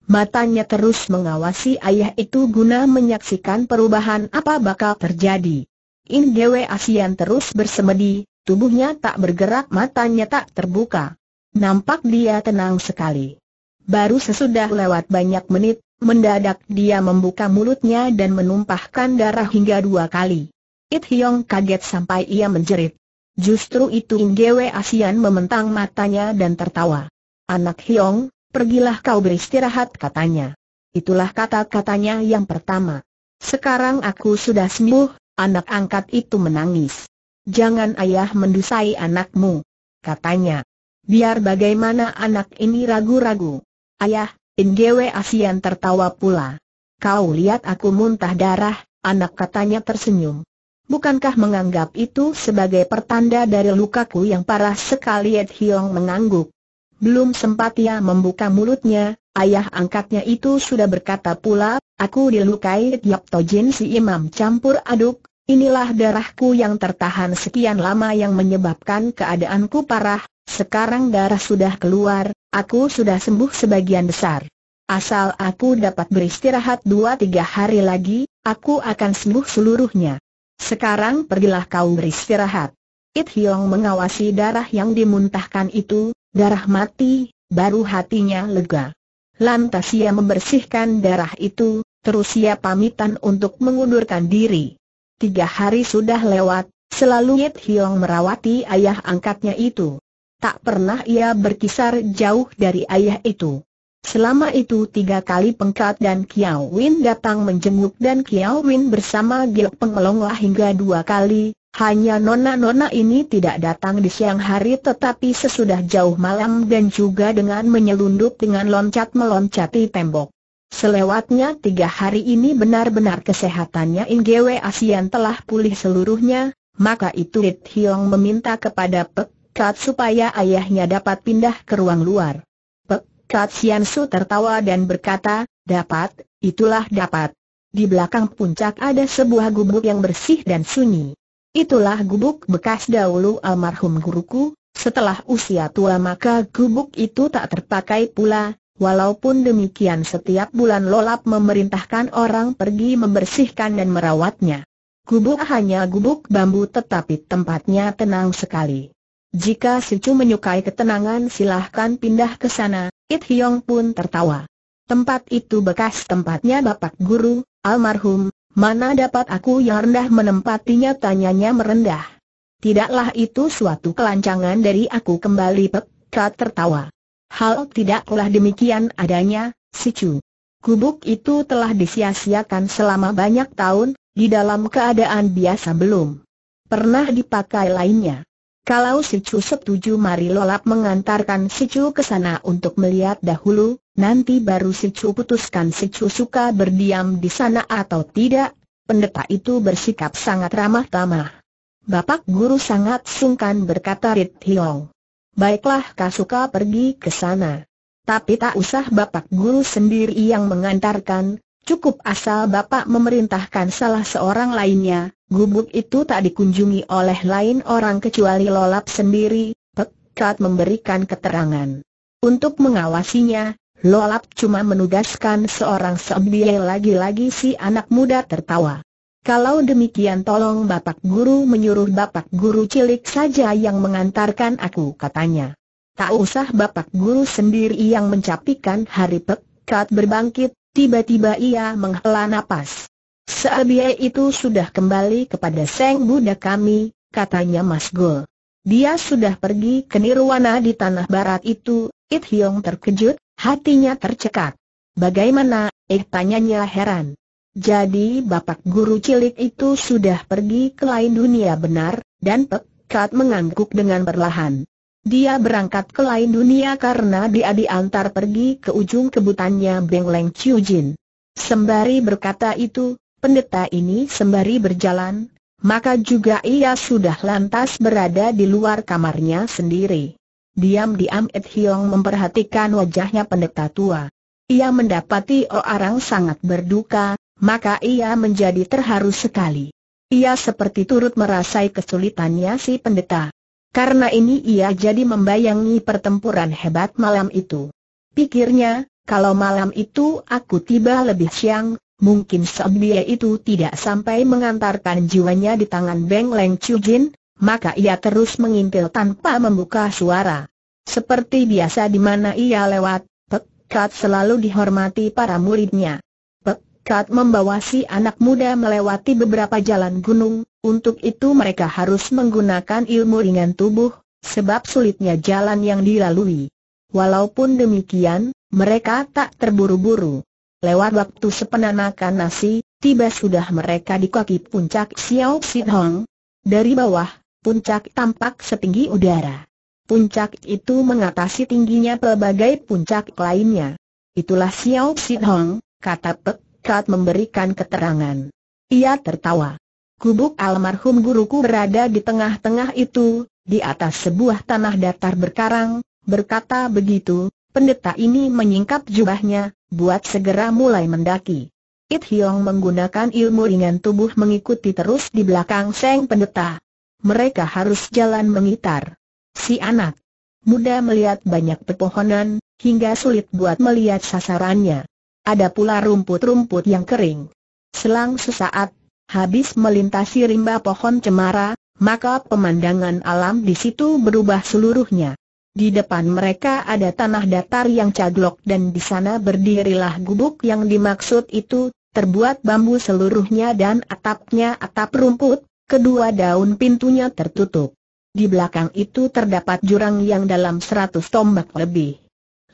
Matanya terus mengawasi ayah itu guna menyaksikan perubahan apa bakal terjadi. In Gwe Asian terus bersemedi, tubuhnya tak bergerak matanya tak terbuka. Nampak dia tenang sekali. Baru sesudah lewat banyak menit, Mendadak dia membuka mulutnya dan menumpahkan darah hingga dua kali. It Hyong kaget sampai ia menjerit. Justru itu Ngewe Asian mementang matanya dan tertawa. Anak Hyong, pergilah kau beristirahat katanya. Itulah kata-katanya yang pertama. Sekarang aku sudah sembuh, anak angkat itu menangis. Jangan ayah mendusai anakmu, katanya. Biar bagaimana anak ini ragu-ragu. Ayah, NGW Asian tertawa pula. Kau lihat aku muntah darah, anak katanya tersenyum. Bukankah menganggap itu sebagai pertanda dari lukaku yang parah sekali Ed Hiong mengangguk. Belum sempat ia membuka mulutnya, ayah angkatnya itu sudah berkata pula, aku dilukai tiap Tojin si imam campur aduk, inilah darahku yang tertahan sekian lama yang menyebabkan keadaanku parah, sekarang darah sudah keluar, Aku sudah sembuh sebagian besar. Asal aku dapat beristirahat dua tiga hari lagi, aku akan sembuh seluruhnya. Sekarang pergilah kau beristirahat. It Hiong mengawasi darah yang dimuntahkan itu, darah mati, baru hatinya lega. Lantas ia membersihkan darah itu, terus ia pamitan untuk mengundurkan diri. Tiga hari sudah lewat, selalu It Hiong merawati ayah angkatnya itu. Tak pernah ia berkisar jauh dari ayah itu. Selama itu tiga kali Pengkat dan Kiao Win datang menjenguk dan Kiao Win bersama Gil Pengelonglah hingga dua kali, hanya nona-nona ini tidak datang di siang hari tetapi sesudah jauh malam dan juga dengan menyelundup dengan loncat meloncati tembok. Selewatnya tiga hari ini benar-benar kesehatannya Inggewe Asian telah pulih seluruhnya, maka itu Rit Hiong meminta kepada Pek Kat supaya ayahnya dapat pindah ke ruang luar. Pek, Kat Sian tertawa dan berkata, dapat, itulah dapat. Di belakang puncak ada sebuah gubuk yang bersih dan sunyi. Itulah gubuk bekas dahulu almarhum guruku, setelah usia tua maka gubuk itu tak terpakai pula, Walaupun demikian setiap bulan Lolap memerintahkan orang pergi membersihkan dan merawatnya. Gubuk hanya gubuk bambu tetapi tempatnya tenang sekali. Jika Si Chu menyukai ketenangan silahkan pindah ke sana, It Hiong pun tertawa. Tempat itu bekas tempatnya bapak guru, almarhum, mana dapat aku yang rendah menempatinya tanyanya merendah. Tidaklah itu suatu kelancangan dari aku kembali peka tertawa. Hal tidaklah demikian adanya, Si Sicu. Kubuk itu telah disia-siakan selama banyak tahun, di dalam keadaan biasa belum pernah dipakai lainnya. Kalau si cucu setuju mari Lolap mengantarkan si cucu ke sana untuk melihat dahulu, nanti baru si cucu putuskan si Chu suka berdiam di sana atau tidak. Pendeta itu bersikap sangat ramah tamah. Bapak guru sangat sungkan berkata Rit Hiong. Baiklah kak suka pergi ke sana. Tapi tak usah bapak guru sendiri yang mengantarkan, Cukup asal Bapak memerintahkan salah seorang lainnya, gubuk itu tak dikunjungi oleh lain orang kecuali Lolap sendiri, Pekat memberikan keterangan. Untuk mengawasinya, Lolap cuma menugaskan seorang sembie lagi-lagi si anak muda tertawa. Kalau demikian tolong Bapak Guru menyuruh Bapak Guru cilik saja yang mengantarkan aku katanya. Tak usah Bapak Guru sendiri yang mencapikan hari Pekat berbangkit, Tiba-tiba ia menghela napas. Seabia itu sudah kembali kepada Seng Buddha kami, katanya Mas Gol. Dia sudah pergi ke Nirwana di tanah barat itu, It Hiong terkejut, hatinya tercekat. Bagaimana, eh tanyanya heran. Jadi bapak guru cilik itu sudah pergi ke lain dunia benar, dan Pekat mengangguk dengan perlahan. Dia berangkat ke lain dunia karena dia diantar pergi ke ujung kebutannya Beng Leng Chiu Jin. Sembari berkata itu, pendeta ini sembari berjalan, maka juga ia sudah lantas berada di luar kamarnya sendiri. Diam-diam Ed Hiong memperhatikan wajahnya pendeta tua. Ia mendapati orang sangat berduka, maka ia menjadi terharu sekali. Ia seperti turut merasai kesulitannya si pendeta. Karena ini ia jadi membayangi pertempuran hebat malam itu. Pikirnya, kalau malam itu aku tiba lebih siang, mungkin sebia itu tidak sampai mengantarkan jiwanya di tangan Beng Leng Chujin, maka ia terus mengintil tanpa membuka suara. Seperti biasa di mana ia lewat, Pekat selalu dihormati para muridnya. Kat membawa si anak muda melewati beberapa jalan gunung, untuk itu mereka harus menggunakan ilmu ringan tubuh, sebab sulitnya jalan yang dilalui. Walaupun demikian, mereka tak terburu-buru. Lewat waktu sepenanakan nasi, tiba sudah mereka di kaki puncak Xiao Xi Dari bawah, puncak tampak setinggi udara. Puncak itu mengatasi tingginya pelbagai puncak lainnya. Itulah Xiao Xi kata Pek terikat memberikan keterangan. Ia tertawa. Kubuk almarhum guruku berada di tengah-tengah itu, di atas sebuah tanah datar berkarang, berkata begitu, pendeta ini menyingkap jubahnya, buat segera mulai mendaki. It Hiong menggunakan ilmu ringan tubuh mengikuti terus di belakang Seng Pendeta. Mereka harus jalan mengitar. Si anak muda melihat banyak pepohonan, hingga sulit buat melihat sasarannya. Ada pula rumput-rumput yang kering. Selang sesaat, habis melintasi rimba pohon cemara, maka pemandangan alam di situ berubah seluruhnya. Di depan mereka ada tanah datar yang caglok dan di sana berdirilah gubuk yang dimaksud itu, terbuat bambu seluruhnya dan atapnya atap rumput, kedua daun pintunya tertutup. Di belakang itu terdapat jurang yang dalam seratus tombak lebih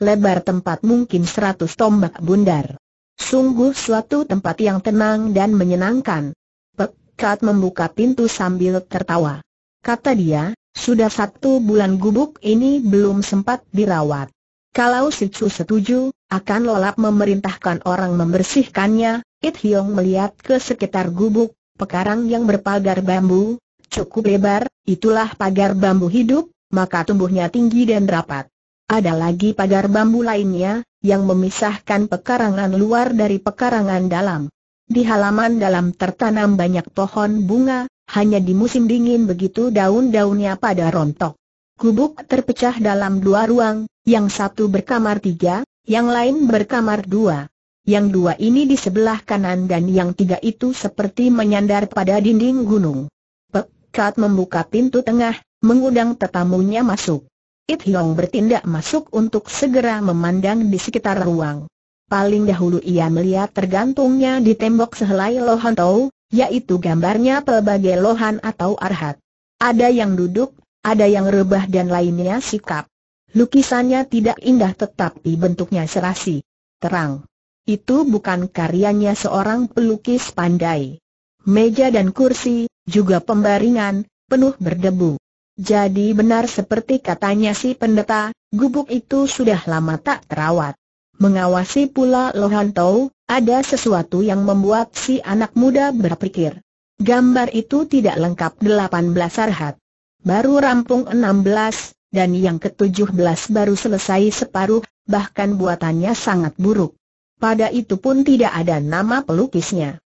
lebar tempat mungkin seratus tombak bundar. Sungguh suatu tempat yang tenang dan menyenangkan. Pekat membuka pintu sambil tertawa. Kata dia, sudah satu bulan gubuk ini belum sempat dirawat. Kalau si Chu setuju, akan lolap memerintahkan orang membersihkannya, It Hiong melihat ke sekitar gubuk, pekarang yang berpagar bambu, cukup lebar, itulah pagar bambu hidup, maka tumbuhnya tinggi dan rapat. Ada lagi pagar bambu lainnya, yang memisahkan pekarangan luar dari pekarangan dalam. Di halaman dalam tertanam banyak pohon bunga, hanya di musim dingin begitu daun-daunnya pada rontok. Gubuk terpecah dalam dua ruang, yang satu berkamar tiga, yang lain berkamar dua. Yang dua ini di sebelah kanan dan yang tiga itu seperti menyandar pada dinding gunung. Pekat membuka pintu tengah, mengundang tetamunya masuk. It Hiong bertindak masuk untuk segera memandang di sekitar ruang. Paling dahulu ia melihat tergantungnya di tembok sehelai lohan tau, yaitu gambarnya pelbagai lohan atau arhat. Ada yang duduk, ada yang rebah dan lainnya sikap. Lukisannya tidak indah tetapi bentuknya serasi. Terang. Itu bukan karyanya seorang pelukis pandai. Meja dan kursi, juga pembaringan, penuh berdebu. Jadi benar seperti katanya si pendeta, gubuk itu sudah lama tak terawat. Mengawasi pula Lohan Tau, ada sesuatu yang membuat si anak muda berpikir. Gambar itu tidak lengkap 18 arhat. Baru rampung 16, dan yang ke-17 baru selesai separuh, bahkan buatannya sangat buruk. Pada itu pun tidak ada nama pelukisnya.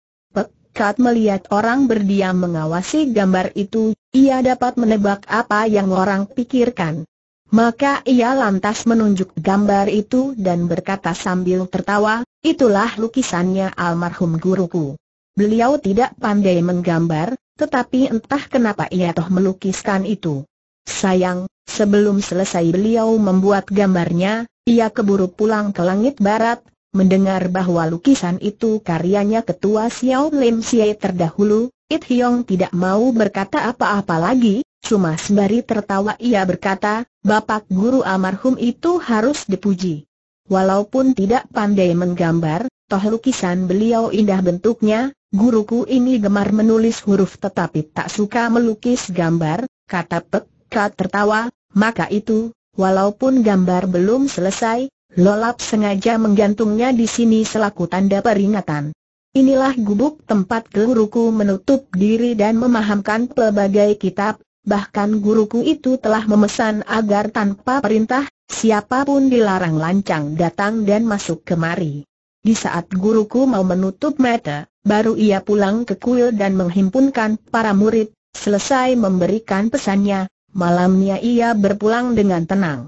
Kat melihat orang berdiam mengawasi gambar itu, ia dapat menebak apa yang orang pikirkan. Maka ia lantas menunjuk gambar itu dan berkata sambil tertawa, itulah lukisannya almarhum guruku. Beliau tidak pandai menggambar, tetapi entah kenapa ia toh melukiskan itu. Sayang, sebelum selesai beliau membuat gambarnya, ia keburu pulang ke langit barat, Mendengar bahwa lukisan itu karyanya ketua Xiao Lim Xie terdahulu, It Hiong tidak mau berkata apa-apa lagi, cuma sembari tertawa ia berkata, Bapak guru amarhum itu harus dipuji. Walaupun tidak pandai menggambar, toh lukisan beliau indah bentuknya, guruku ini gemar menulis huruf tetapi tak suka melukis gambar, kata Pek Ka tertawa, maka itu, walaupun gambar belum selesai, Lolap sengaja menggantungnya di sini selaku tanda peringatan. Inilah gubuk tempat guruku menutup diri dan memahamkan pelbagai kitab, bahkan guruku itu telah memesan agar tanpa perintah, siapapun dilarang lancang datang dan masuk kemari. Di saat guruku mau menutup mata, baru ia pulang ke kuil dan menghimpunkan para murid, selesai memberikan pesannya, malamnya ia berpulang dengan tenang.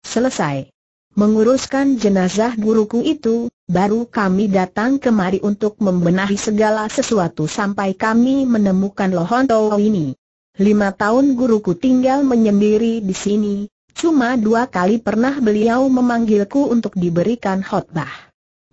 Selesai menguruskan jenazah guruku itu, baru kami datang kemari untuk membenahi segala sesuatu sampai kami menemukan Lohonto ini. Lima tahun guruku tinggal menyendiri di sini, cuma dua kali pernah beliau memanggilku untuk diberikan khutbah.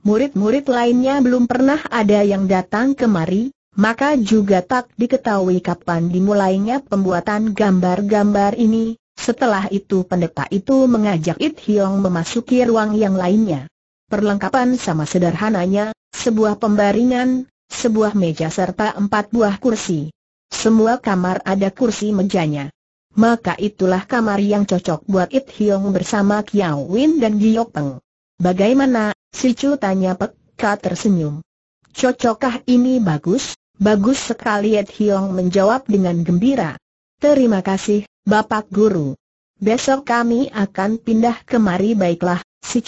Murid-murid lainnya belum pernah ada yang datang kemari, maka juga tak diketahui kapan dimulainya pembuatan gambar-gambar ini, setelah itu pendeta itu mengajak It Hiong memasuki ruang yang lainnya. Perlengkapan sama sederhananya, sebuah pembaringan, sebuah meja serta empat buah kursi. Semua kamar ada kursi mejanya. Maka itulah kamar yang cocok buat It Hiong bersama Kiao Win dan Giyok Peng. Bagaimana, si Chu tanya Ka tersenyum. Cocokkah ini bagus? Bagus sekali It Hiong menjawab dengan gembira. Terima kasih, Bapak Guru. Besok kami akan pindah kemari baiklah, si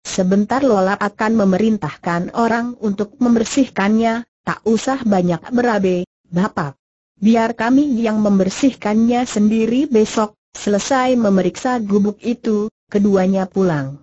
Sebentar Lola akan memerintahkan orang untuk membersihkannya, tak usah banyak berabe, Bapak. Biar kami yang membersihkannya sendiri besok, selesai memeriksa gubuk itu, keduanya pulang.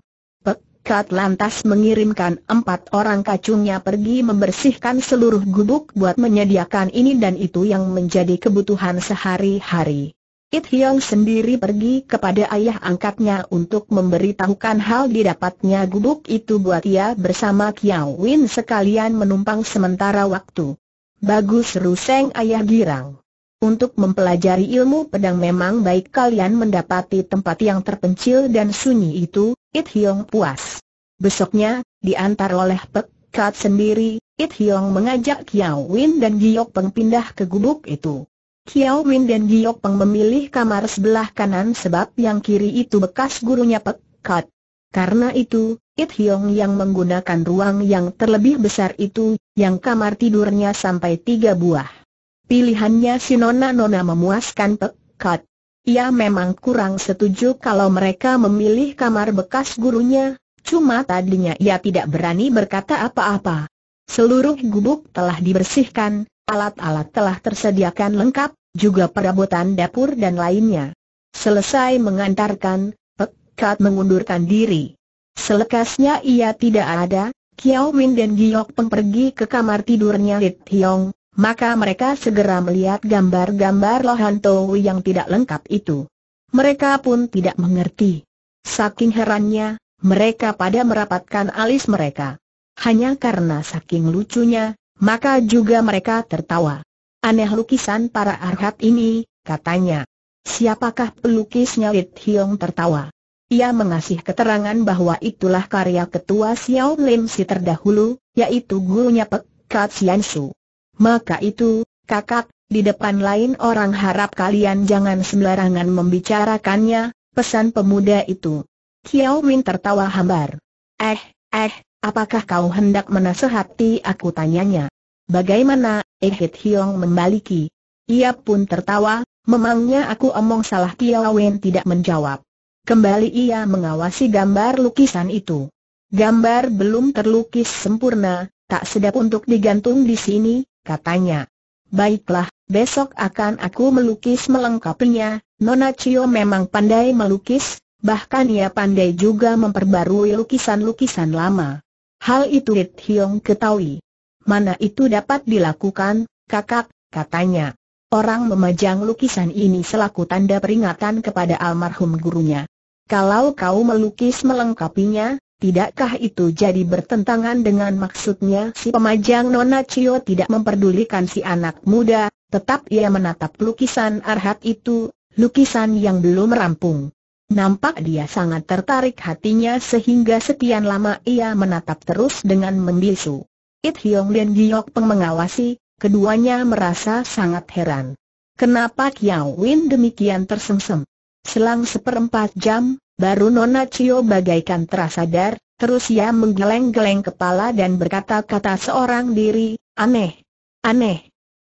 Kat lantas mengirimkan empat orang kacungnya pergi membersihkan seluruh gubuk buat menyediakan ini dan itu yang menjadi kebutuhan sehari-hari. It Hiong sendiri pergi kepada ayah angkatnya untuk memberitahukan hal didapatnya gubuk itu buat ia bersama Kiao Win sekalian menumpang sementara waktu. Bagus Ruseng ayah girang. Untuk mempelajari ilmu pedang memang baik kalian mendapati tempat yang terpencil dan sunyi itu, It Hiong puas. Besoknya, diantar oleh Pek Kat sendiri, It Hiong mengajak Kiao Win dan Giok Peng pindah ke gubuk itu. Kiao Win dan Giok Peng memilih kamar sebelah kanan sebab yang kiri itu bekas gurunya Pek Kat. Karena itu, It Hiong yang menggunakan ruang yang terlebih besar itu, yang kamar tidurnya sampai tiga buah. Pilihannya si Nona-Nona memuaskan Pekat. Ia memang kurang setuju kalau mereka memilih kamar bekas gurunya, cuma tadinya ia tidak berani berkata apa-apa. Seluruh gubuk telah dibersihkan, alat-alat telah tersediakan lengkap, juga perabotan dapur dan lainnya. Selesai mengantarkan, Pekat mengundurkan diri. Selekasnya ia tidak ada, Kiao Min dan Giok pun pergi ke kamar tidurnya Lit Hiong, maka mereka segera melihat gambar-gambar Lohanto yang tidak lengkap itu. Mereka pun tidak mengerti. Saking herannya, mereka pada merapatkan alis mereka. Hanya karena saking lucunya, maka juga mereka tertawa. Aneh lukisan para arhat ini, katanya. Siapakah pelukisnya Lit Hiong tertawa? Ia mengasih keterangan bahwa itulah karya ketua Xiao Lim si terdahulu, yaitu gurunya Pek Kat Sian Su. Maka itu, kakak, di depan lain orang harap kalian jangan sembarangan membicarakannya, pesan pemuda itu. Kiao Min tertawa hambar. Eh, eh, apakah kau hendak menasehati aku tanyanya? Bagaimana, eh Hit Hiong membaliki. Ia pun tertawa, memangnya aku omong salah Kiao Min tidak menjawab. Kembali ia mengawasi gambar lukisan itu. Gambar belum terlukis sempurna, tak sedap untuk digantung di sini, katanya. Baiklah, besok akan aku melukis melengkapinya, Nona Cio memang pandai melukis, bahkan ia pandai juga memperbarui lukisan-lukisan lama. Hal itu Rit Hiong ketahui. Mana itu dapat dilakukan, kakak, katanya. Orang memajang lukisan ini selaku tanda peringatan kepada almarhum gurunya. Kalau kau melukis melengkapinya, Tidakkah itu jadi bertentangan dengan maksudnya si pemajang Nona Cio tidak memperdulikan si anak muda, tetap ia menatap lukisan arhat itu, lukisan yang belum rampung. Nampak dia sangat tertarik hatinya sehingga sekian lama ia menatap terus dengan membisu. It Hiong dan Giok Peng mengawasi, keduanya merasa sangat heran. Kenapa Kiao Win demikian tersengsem? Selang seperempat jam, Baru Nona Cio bagaikan terasadar, terus ia menggeleng-geleng kepala dan berkata-kata seorang diri, aneh, aneh.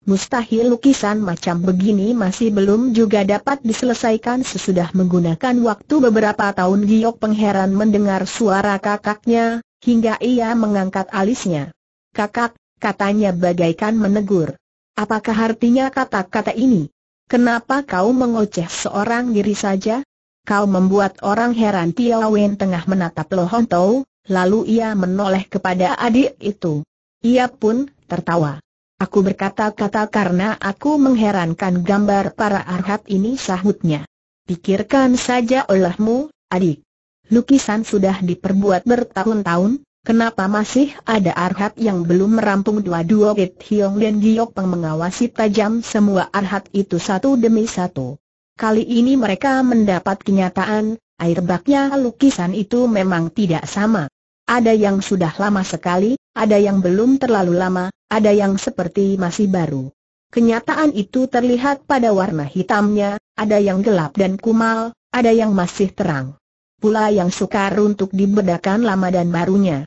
Mustahil lukisan macam begini masih belum juga dapat diselesaikan sesudah menggunakan waktu beberapa tahun Giok Pengheran mendengar suara kakaknya, hingga ia mengangkat alisnya. Kakak, katanya bagaikan menegur. Apakah artinya kata-kata ini? Kenapa kau mengoceh seorang diri saja? kau membuat orang heran Tia Wen tengah menatap Hon Tau, lalu ia menoleh kepada adik itu. Ia pun tertawa. Aku berkata-kata karena aku mengherankan gambar para arhat ini sahutnya. Pikirkan saja olehmu, adik. Lukisan sudah diperbuat bertahun-tahun, kenapa masih ada arhat yang belum merampung dua-dua Hit Hiong dan Giok Peng mengawasi tajam semua arhat itu satu demi satu. Kali ini mereka mendapat kenyataan, air baknya lukisan itu memang tidak sama. Ada yang sudah lama sekali, ada yang belum terlalu lama, ada yang seperti masih baru. Kenyataan itu terlihat pada warna hitamnya, ada yang gelap dan kumal, ada yang masih terang. Pula yang sukar untuk dibedakan lama dan barunya.